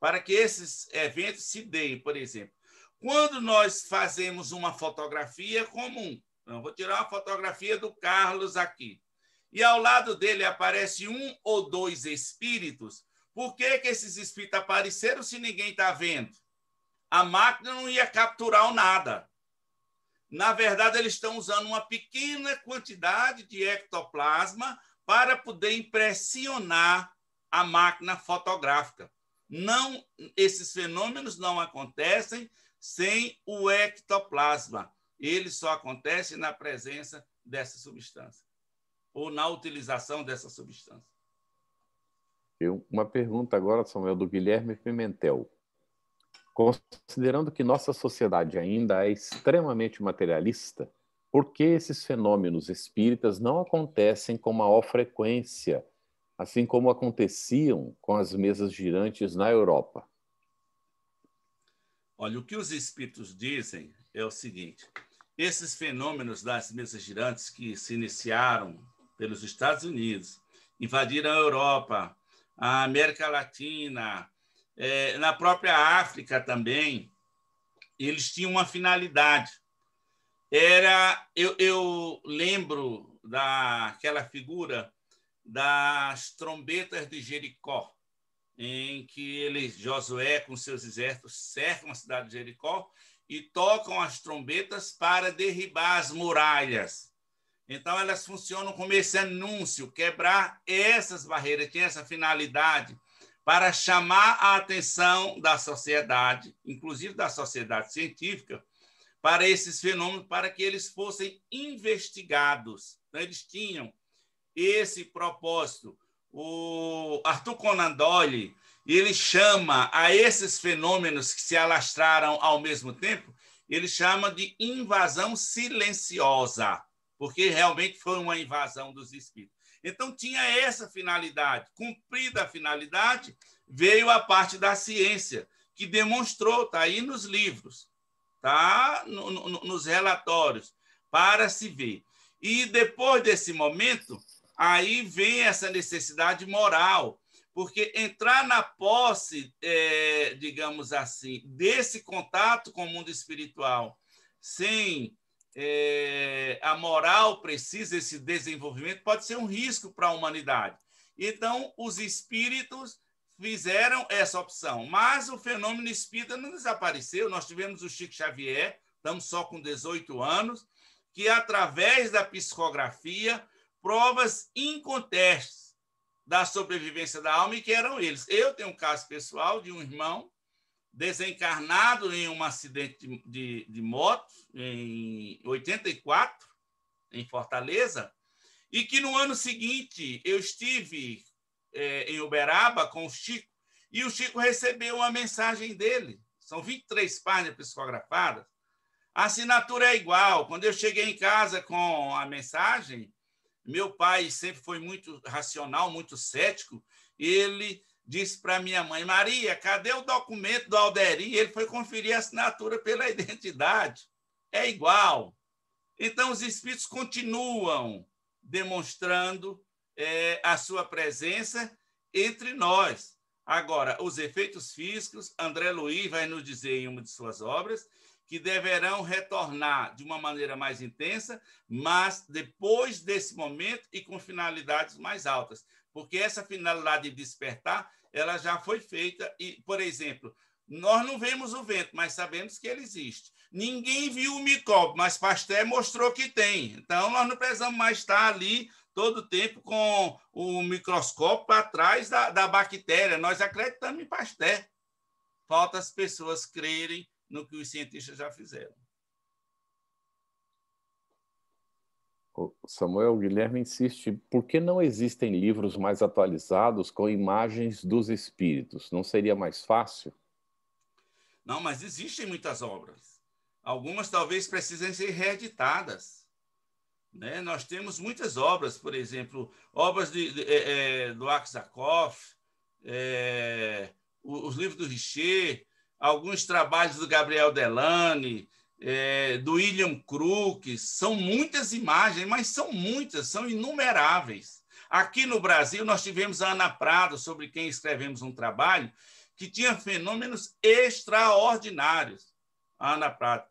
para que esses eventos se deem, por exemplo. Quando nós fazemos uma fotografia comum, vou tirar uma fotografia do Carlos aqui. E ao lado dele aparece um ou dois espíritos. Por que, que esses espíritos apareceram se ninguém está vendo? A máquina não ia capturar nada. Na verdade, eles estão usando uma pequena quantidade de ectoplasma para poder impressionar a máquina fotográfica. Não, esses fenômenos não acontecem sem o ectoplasma. Ele só acontece na presença dessa substância ou na utilização dessa substância. Eu, uma pergunta agora, Samuel, do Guilherme Pimentel. Considerando que nossa sociedade ainda é extremamente materialista, por que esses fenômenos espíritas não acontecem com maior frequência, assim como aconteciam com as mesas girantes na Europa? Olha, o que os espíritos dizem é o seguinte: esses fenômenos das mesas girantes que se iniciaram pelos Estados Unidos, invadiram a Europa, a América Latina, é, na própria África também, eles tinham uma finalidade. Era, eu, eu lembro daquela figura das trombetas de Jericó, em que ele, Josué com seus exércitos cercam a cidade de Jericó e tocam as trombetas para derribar as muralhas. Então elas funcionam como esse anúncio, quebrar essas barreiras, tinha essa finalidade para chamar a atenção da sociedade, inclusive da sociedade científica, para esses fenômenos, para que eles fossem investigados. Então, eles tinham esse propósito o Arthur Conan Doyle ele chama a esses fenômenos que se alastraram ao mesmo tempo, ele chama de invasão silenciosa, porque realmente foi uma invasão dos espíritos. Então tinha essa finalidade, cumprida a finalidade, veio a parte da ciência que demonstrou, tá aí nos livros, tá no, no, nos relatórios para se ver. E depois desse momento, Aí vem essa necessidade moral, porque entrar na posse, é, digamos assim, desse contato com o mundo espiritual, sem é, a moral precisa esse desenvolvimento, pode ser um risco para a humanidade. Então, os espíritos fizeram essa opção. Mas o fenômeno espírita não desapareceu. Nós tivemos o Chico Xavier, estamos só com 18 anos, que através da psicografia provas incontestes da sobrevivência da alma e que eram eles. Eu tenho um caso pessoal de um irmão desencarnado em um acidente de, de, de moto em 84, em Fortaleza, e que no ano seguinte eu estive é, em Uberaba com o Chico, e o Chico recebeu uma mensagem dele. São 23 páginas psicografadas. A assinatura é igual. Quando eu cheguei em casa com a mensagem, meu pai sempre foi muito racional, muito cético. Ele disse para minha mãe: Maria, cadê o documento do Alderi? Ele foi conferir a assinatura pela identidade. É igual. Então, os espíritos continuam demonstrando é, a sua presença entre nós. Agora, os efeitos físicos, André Luiz vai nos dizer em uma de suas obras que deverão retornar de uma maneira mais intensa, mas depois desse momento e com finalidades mais altas, porque essa finalidade de despertar, ela já foi feita e, por exemplo, nós não vemos o vento, mas sabemos que ele existe. Ninguém viu o micróbio, mas Pasteur mostrou que tem. Então, nós não precisamos mais estar ali todo o tempo com o microscópio atrás da, da bactéria. Nós acreditamos em Pasteur. Falta as pessoas crerem no que os cientistas já fizeram. Samuel Guilherme insiste, por que não existem livros mais atualizados com imagens dos espíritos? Não seria mais fácil? Não, mas existem muitas obras. Algumas talvez precisem ser reeditadas. Né? Nós temos muitas obras, por exemplo, obras de, de, é, é do Aksakoff, é, os livros do Richer, alguns trabalhos do Gabriel Delane, é, do William Crook, são muitas imagens, mas são muitas, são inumeráveis. Aqui no Brasil, nós tivemos a Ana Prado, sobre quem escrevemos um trabalho, que tinha fenômenos extraordinários. A Ana Prado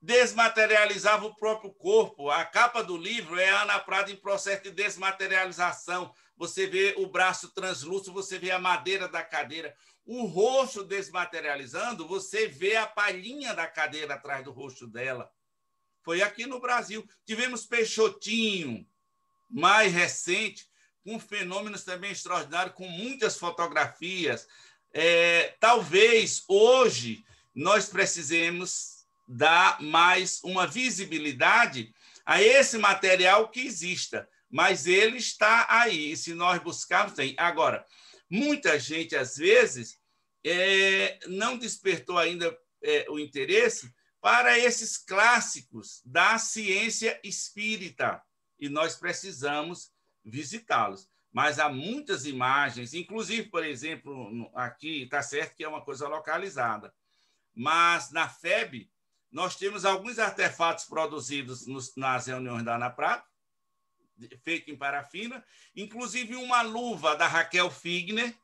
desmaterializava o próprio corpo. A capa do livro é a Ana Prado em processo de desmaterialização. Você vê o braço translúcido, você vê a madeira da cadeira o rosto desmaterializando, você vê a palhinha da cadeira atrás do rosto dela. Foi aqui no Brasil. Tivemos Peixotinho, mais recente, com fenômenos também extraordinários, com muitas fotografias. É, talvez hoje nós precisemos dar mais uma visibilidade a esse material que exista, mas ele está aí. E se nós buscarmos, tem. Agora, muita gente, às vezes, é, não despertou ainda é, o interesse para esses clássicos da ciência espírita e nós precisamos visitá-los. Mas há muitas imagens, inclusive, por exemplo, aqui está certo que é uma coisa localizada, mas na FEB nós temos alguns artefatos produzidos nos, nas reuniões da Ana Prata, feito em parafina, inclusive uma luva da Raquel Figner,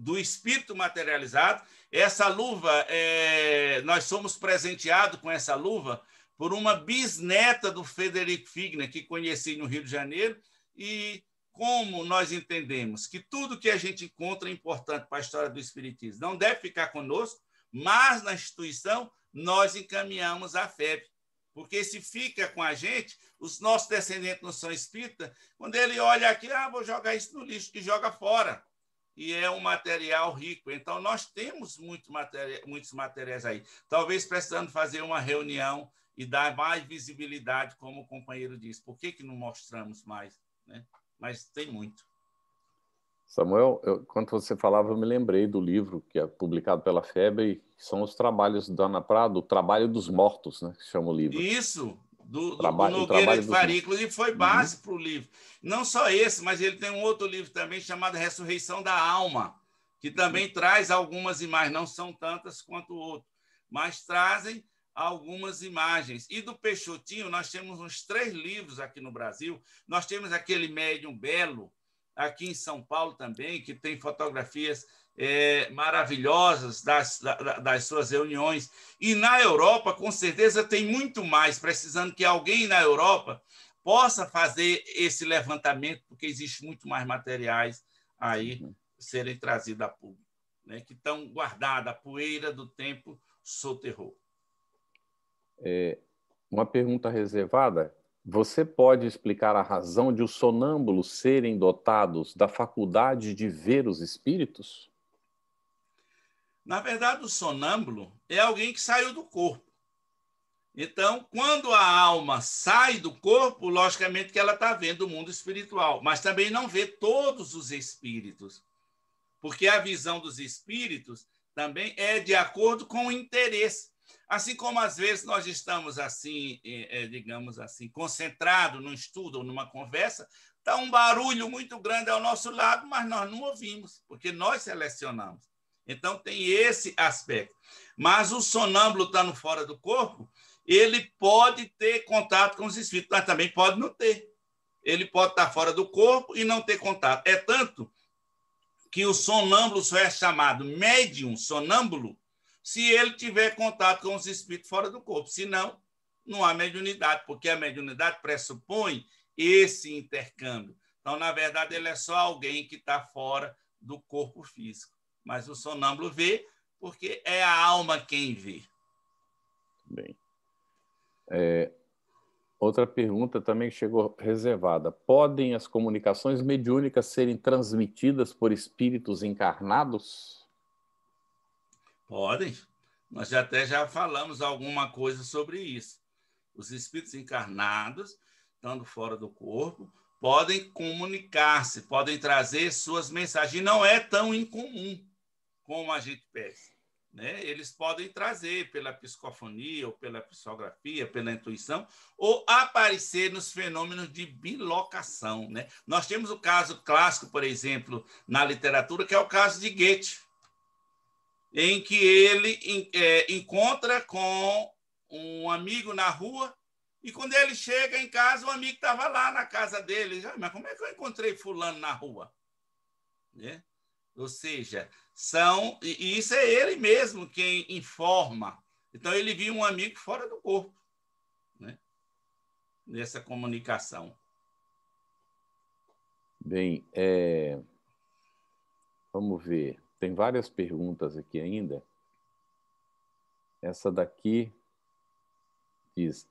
do espírito materializado. Essa luva, é, nós somos presenteados com essa luva por uma bisneta do Frederico Figner, que conheci no Rio de Janeiro, e como nós entendemos que tudo que a gente encontra é importante para a história do Espiritismo não deve ficar conosco, mas na instituição nós encaminhamos a febre. Porque se fica com a gente, os nossos descendentes não são espírita, quando ele olha aqui, ah, vou jogar isso no lixo, que joga fora e é um material rico. Então, nós temos muito materia, muitos materiais aí. Talvez precisando fazer uma reunião e dar mais visibilidade, como o companheiro disse. Por que, que não mostramos mais? Né? Mas tem muito. Samuel, eu, quando você falava, eu me lembrei do livro que é publicado pela FEBRE, que são os trabalhos da Ana Prado, O Trabalho dos Mortos, né, que chama o livro. Isso, do, do, do Nogueira de Faria. e foi uhum. base uhum. para o livro. Não só esse, mas ele tem um outro livro também chamado Ressurreição da Alma, que também uhum. traz algumas imagens, não são tantas quanto o outro, mas trazem algumas imagens. E do Peixotinho, nós temos uns três livros aqui no Brasil. Nós temos aquele Médium Belo, aqui em São Paulo também, que tem fotografias é, maravilhosas das, das suas reuniões. E na Europa, com certeza, tem muito mais, precisando que alguém na Europa possa fazer esse levantamento, porque existe muito mais materiais aí serem trazidos a público, né? que estão guardados, a poeira do tempo soterrou. É, uma pergunta reservada. Você pode explicar a razão de os sonâmbulos serem dotados da faculdade de ver os espíritos? Na verdade, o sonâmbulo é alguém que saiu do corpo. Então, quando a alma sai do corpo, logicamente que ela está vendo o mundo espiritual, mas também não vê todos os espíritos, porque a visão dos espíritos também é de acordo com o interesse. Assim como às vezes nós estamos assim, é, é, digamos assim, concentrado num estudo ou numa conversa, está um barulho muito grande ao nosso lado, mas nós não ouvimos, porque nós selecionamos. Então, tem esse aspecto. Mas o sonâmbulo estando fora do corpo, ele pode ter contato com os espíritos, mas também pode não ter. Ele pode estar fora do corpo e não ter contato. É tanto que o sonâmbulo só é chamado médium sonâmbulo se ele tiver contato com os espíritos fora do corpo. Senão, não há mediunidade, porque a mediunidade pressupõe esse intercâmbio. Então, na verdade, ele é só alguém que está fora do corpo físico mas o sonâmbulo vê porque é a alma quem vê. Bem. É, outra pergunta também chegou reservada. Podem as comunicações mediúnicas serem transmitidas por espíritos encarnados? Podem. Nós já até já falamos alguma coisa sobre isso. Os espíritos encarnados, estando fora do corpo, podem comunicar-se, podem trazer suas mensagens. E não é tão incomum como a gente pede. Né? Eles podem trazer pela psicofonia, ou pela psicografia, pela intuição, ou aparecer nos fenômenos de bilocação. Né? Nós temos o caso clássico, por exemplo, na literatura, que é o caso de Goethe, em que ele é, encontra com um amigo na rua e quando ele chega em casa, o amigo estava lá na casa dele. Ah, mas como é que eu encontrei fulano na rua? Né? Ou seja, são e isso é ele mesmo quem informa. Então ele viu um amigo fora do corpo, né? Nessa comunicação. Bem, é... vamos ver. Tem várias perguntas aqui ainda. Essa daqui diz: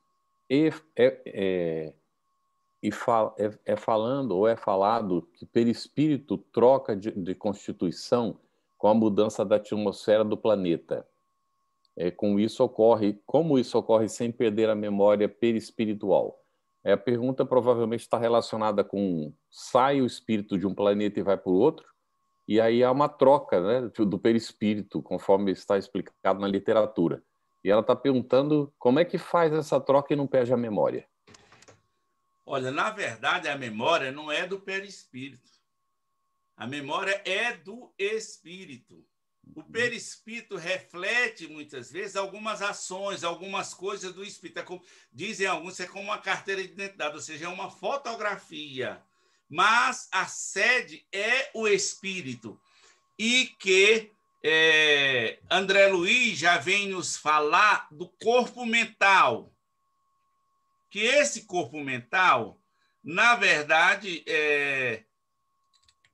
e, é, é, e fal, é, é falando ou é falado que perispírito troca de, de constituição com a mudança da atmosfera do planeta. É, com isso ocorre, como isso ocorre sem perder a memória perispiritual? É, a pergunta provavelmente está relacionada com sai o espírito de um planeta e vai para o outro, e aí há uma troca né, do perispírito, conforme está explicado na literatura. E ela está perguntando como é que faz essa troca e não perde a memória. Olha, na verdade, a memória não é do perispírito. A memória é do espírito. O uhum. perispírito reflete muitas vezes algumas ações, algumas coisas do espírito. É como, dizem alguns, é como uma carteira de identidade, ou seja, é uma fotografia. Mas a sede é o espírito. E que é, André Luiz já vem nos falar do corpo mental. Que esse corpo mental, na verdade, é,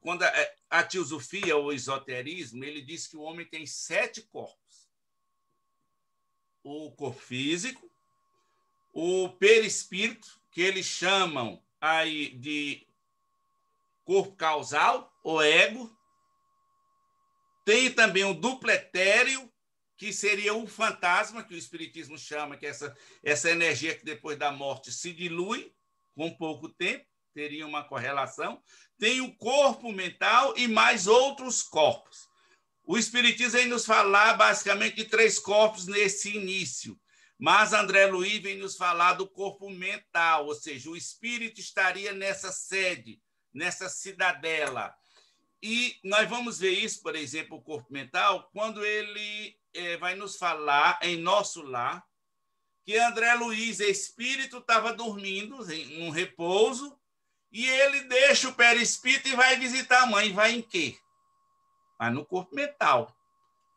quando a, teosofia ou esoterismo, ele diz que o homem tem sete corpos: o corpo físico, o perispírito, que eles chamam aí de corpo causal, o ego. Tem também o dupletério, que seria o fantasma, que o Espiritismo chama, que essa, essa energia que depois da morte se dilui com pouco tempo teria uma correlação, tem o corpo mental e mais outros corpos. O Espiritismo vem nos falar basicamente de três corpos nesse início, mas André Luiz vem nos falar do corpo mental, ou seja, o espírito estaria nessa sede, nessa cidadela. E nós vamos ver isso, por exemplo, o corpo mental, quando ele é, vai nos falar em nosso lar que André Luiz, espírito, estava dormindo em um repouso e ele deixa o perispírito e vai visitar a mãe. Vai em quê? Vai no corpo mental.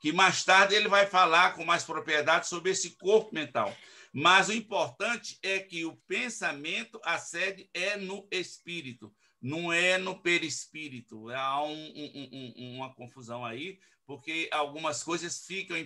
Que mais tarde ele vai falar com mais propriedade sobre esse corpo mental. Mas o importante é que o pensamento, a sede é no espírito, não é no perispírito. Há um, um, um, uma confusão aí, porque algumas coisas ficam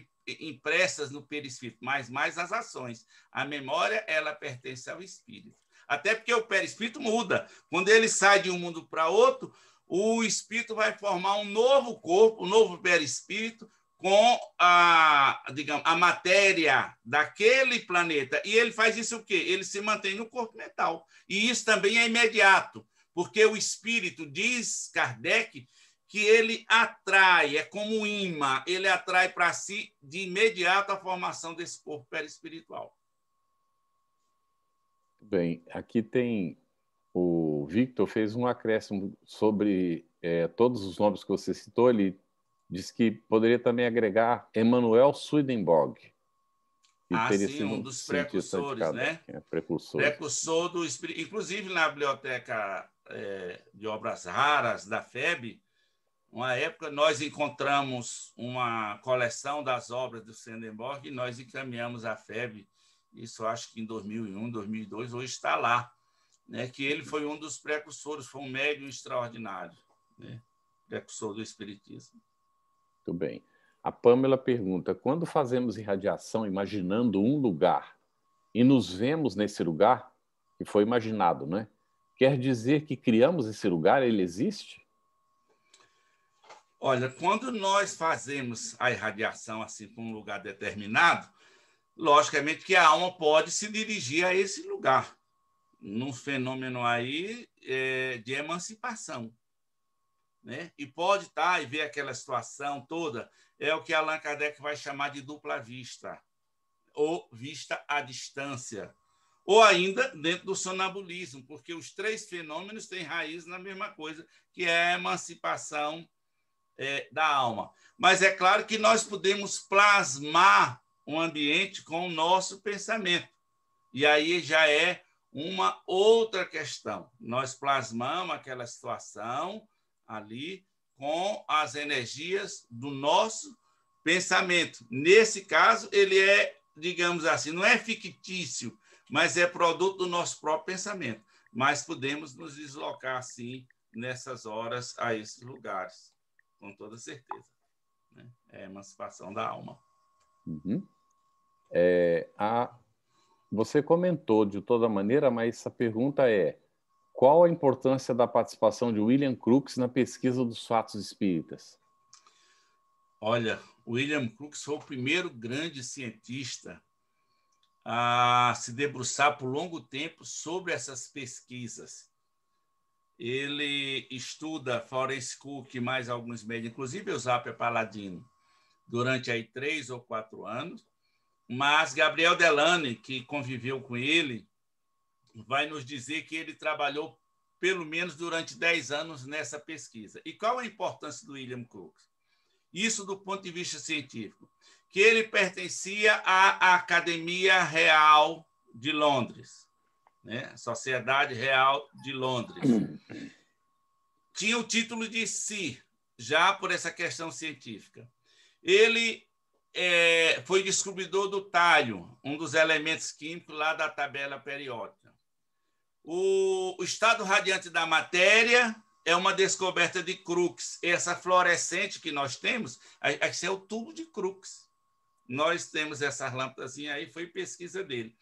impressas no perispírito, mas mais as ações. A memória, ela pertence ao espírito. Até porque o perispírito muda. Quando ele sai de um mundo para outro, o espírito vai formar um novo corpo, um novo perispírito, com a, digamos, a matéria daquele planeta. E ele faz isso o quê? Ele se mantém no corpo mental. E isso também é imediato, porque o espírito, diz Kardec, que ele atrai, é como um imã, ele atrai para si de imediato a formação desse corpo perispiritual. Bem, aqui tem o Victor fez um acréscimo sobre é, todos os nomes que você citou. Ele disse que poderia também agregar Emanuel Swedenborg. ah, teria sim, sido um dos precursores, né? É, precursor. Precursor do Inclusive, na biblioteca é, de obras raras da FEB, uma época nós encontramos uma coleção das obras do Swedenborg e nós encaminhamos à FEB isso acho que em 2001, 2002, hoje está lá, né? que ele foi um dos precursores, foi um médium extraordinário, né? precursor do Espiritismo. Muito bem. A Pamela pergunta: quando fazemos irradiação imaginando um lugar e nos vemos nesse lugar, que foi imaginado, né? Quer dizer que criamos esse lugar, ele existe? Olha, quando nós fazemos a irradiação assim para um lugar determinado, logicamente que a alma pode se dirigir a esse lugar, num fenômeno aí é, de emancipação. Né? E pode estar tá e ver aquela situação toda, é o que Allan Kardec vai chamar de dupla vista, ou vista à distância, ou ainda dentro do sonambulismo, porque os três fenômenos têm raiz na mesma coisa, que é a emancipação é, da alma. Mas é claro que nós podemos plasmar um ambiente com o nosso pensamento. E aí já é uma outra questão. Nós plasmamos aquela situação ali com as energias do nosso pensamento. Nesse caso, ele é, digamos assim, não é fictício, mas é produto do nosso próprio pensamento. Mas podemos nos deslocar, assim nessas horas, a esses lugares, com toda certeza. Né? É a emancipação da alma. Uhum. É, a, você comentou de toda maneira, mas a pergunta é: qual a importância da participação de William Crookes na pesquisa dos fatos espíritas? Olha, William Crookes foi o primeiro grande cientista a se debruçar por longo tempo sobre essas pesquisas. Ele estuda Florence Cook e mais alguns médios, inclusive o Zapia Paladino durante aí três ou quatro anos, mas Gabriel Delane, que conviveu com ele, vai nos dizer que ele trabalhou pelo menos durante dez anos nessa pesquisa. E qual a importância do William Crookes? Isso do ponto de vista científico, que ele pertencia à Academia Real de Londres, né? Sociedade Real de Londres. Tinha o título de si, já por essa questão científica. Ele é, foi descobridor do talho, um dos elementos químicos lá da tabela periódica. O, o estado radiante da matéria é uma descoberta de Crookes. Essa fluorescente que nós temos, esse é o tubo de Crookes. Nós temos essas lâmpadas aí, foi pesquisa dele.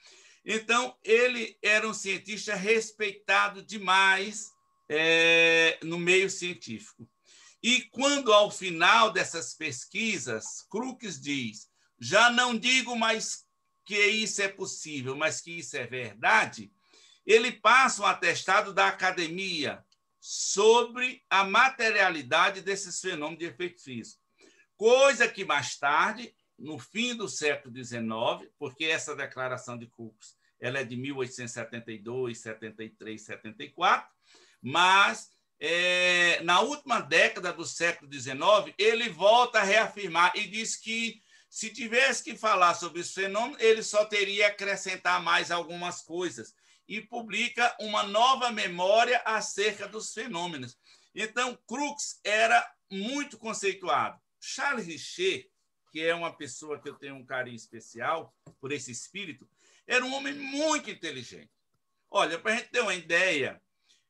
Então, ele era um cientista respeitado demais é, no meio científico. E quando, ao final dessas pesquisas, Crookes diz: já não digo mais que isso é possível, mas que isso é verdade, ele passa um atestado da academia sobre a materialidade desses fenômenos de efeito físico. Coisa que mais tarde, no fim do século XIX, porque essa declaração de Crookes ela é de 1872, 73, 74, mas é, na última década do século XIX, ele volta a reafirmar e diz que se tivesse que falar sobre esse fenômeno, ele só teria acrescentar mais algumas coisas e publica uma nova memória acerca dos fenômenos. Então, Crookes era muito conceituado. Charles Richer, que é uma pessoa que eu tenho um carinho especial por esse espírito, era um homem muito inteligente. Olha, para a gente ter uma ideia,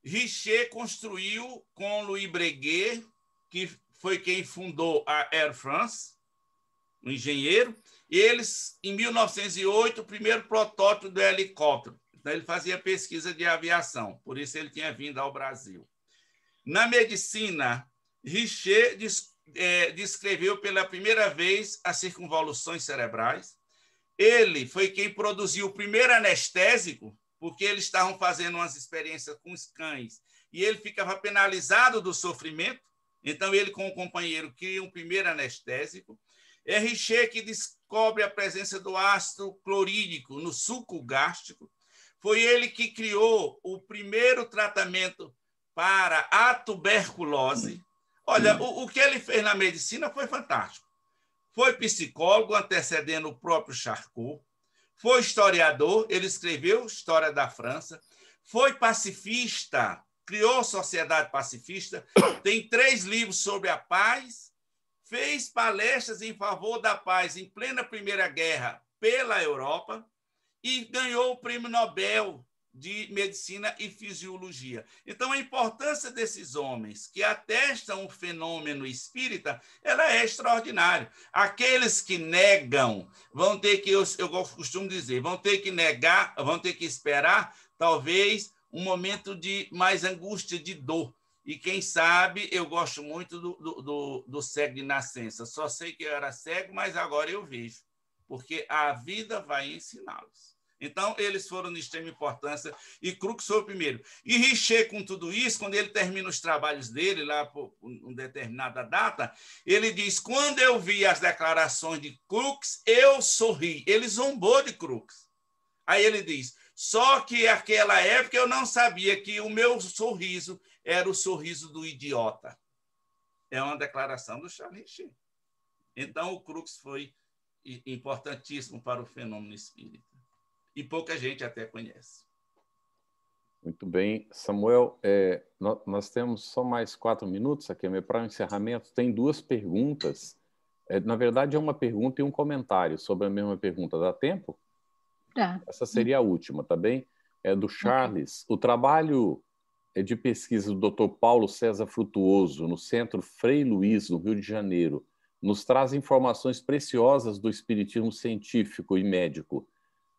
Richer construiu com Louis Breguet, que foi quem fundou a Air France, um engenheiro, e eles, em 1908, o primeiro protótipo do helicóptero. Então, ele fazia pesquisa de aviação, por isso ele tinha vindo ao Brasil. Na medicina, Richer é, descreveu pela primeira vez as circunvoluções cerebrais. Ele foi quem produziu o primeiro anestésico, porque eles estavam fazendo umas experiências com os cães e ele ficava penalizado do sofrimento. Então, ele com o companheiro cria um primeiro anestésico. RG que descobre a presença do ácido clorídrico no suco gástrico. Foi ele que criou o primeiro tratamento para a tuberculose. Olha, o, o que ele fez na medicina foi fantástico. Foi psicólogo, antecedendo o próprio Charcot foi historiador, ele escreveu História da França, foi pacifista, criou Sociedade Pacifista, tem três livros sobre a paz, fez palestras em favor da paz em plena Primeira Guerra pela Europa e ganhou o Prêmio Nobel de medicina e fisiologia. Então, a importância desses homens que atestam o fenômeno espírita, ela é extraordinária. Aqueles que negam vão ter que, eu, costumo dizer, vão ter que negar, vão ter que esperar, talvez, um momento de mais angústia, de dor. E quem sabe, eu gosto muito do, do, do, do cego de nascença. Só sei que eu era cego, mas agora eu vejo. Porque a vida vai ensiná-los. Então, eles foram de extrema importância e Crux foi o primeiro. E Richer, com tudo isso, quando ele termina os trabalhos dele, lá por uma determinada data, ele diz: Quando eu vi as declarações de Crux, eu sorri. Ele zombou de Crux. Aí ele diz: Só que naquela época eu não sabia que o meu sorriso era o sorriso do idiota. É uma declaração do Charles Richer. Então, o Crux foi importantíssimo para o fenômeno espírita e pouca gente até conhece. Muito bem. Samuel, é, nós temos só mais quatro minutos aqui, é para o encerramento. Tem duas perguntas. É, na verdade, é uma pergunta e um comentário sobre a mesma pergunta. Dá tempo? Dá. Essa seria a última, tá bem? É do Charles. O trabalho é, de pesquisa do Dr. Paulo César Frutuoso no Centro Frei Luiz, no Rio de Janeiro, nos traz informações preciosas do espiritismo científico e médico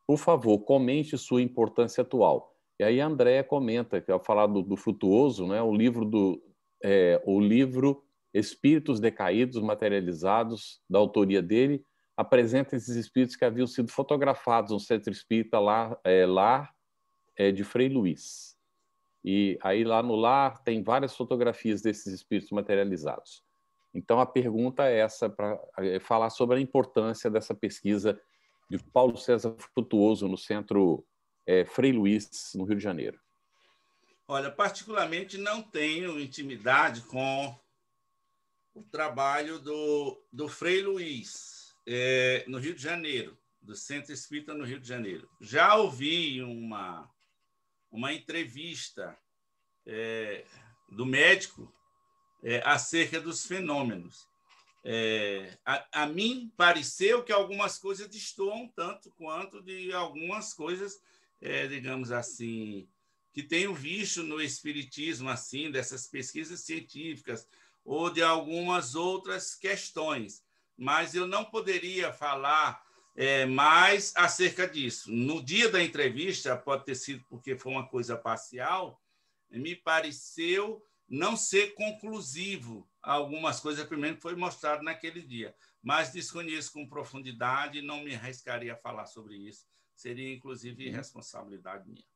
por favor, comente sua importância atual. E aí a Andrea comenta, que ao falar do, do frutuoso, né, o livro do é, o livro Espíritos Decaídos Materializados, da autoria dele, apresenta esses espíritos que haviam sido fotografados no centro espírita lá, é, lá é, de Frei Luiz. E aí lá no lar tem várias fotografias desses espíritos materializados. Então a pergunta é essa para é, falar sobre a importância dessa pesquisa de Paulo César Frutuoso, no Centro é, Frei Luiz, no Rio de Janeiro? Olha, particularmente não tenho intimidade com o trabalho do, do Frei Luiz, é, no Rio de Janeiro, do Centro Espírita no Rio de Janeiro. Já ouvi uma, uma entrevista é, do médico é, acerca dos fenômenos. É, a, a, mim pareceu que algumas coisas destoam tanto quanto de algumas coisas, é, digamos assim, que tenho visto no espiritismo, assim, dessas pesquisas científicas ou de algumas outras questões. Mas eu não poderia falar é, mais acerca disso. No dia da entrevista, pode ter sido porque foi uma coisa parcial, me pareceu não ser conclusivo algumas coisas primeiro que foi mostrado naquele dia, mas desconheço com profundidade, não me arriscaria a falar sobre isso, seria inclusive uhum. responsabilidade minha.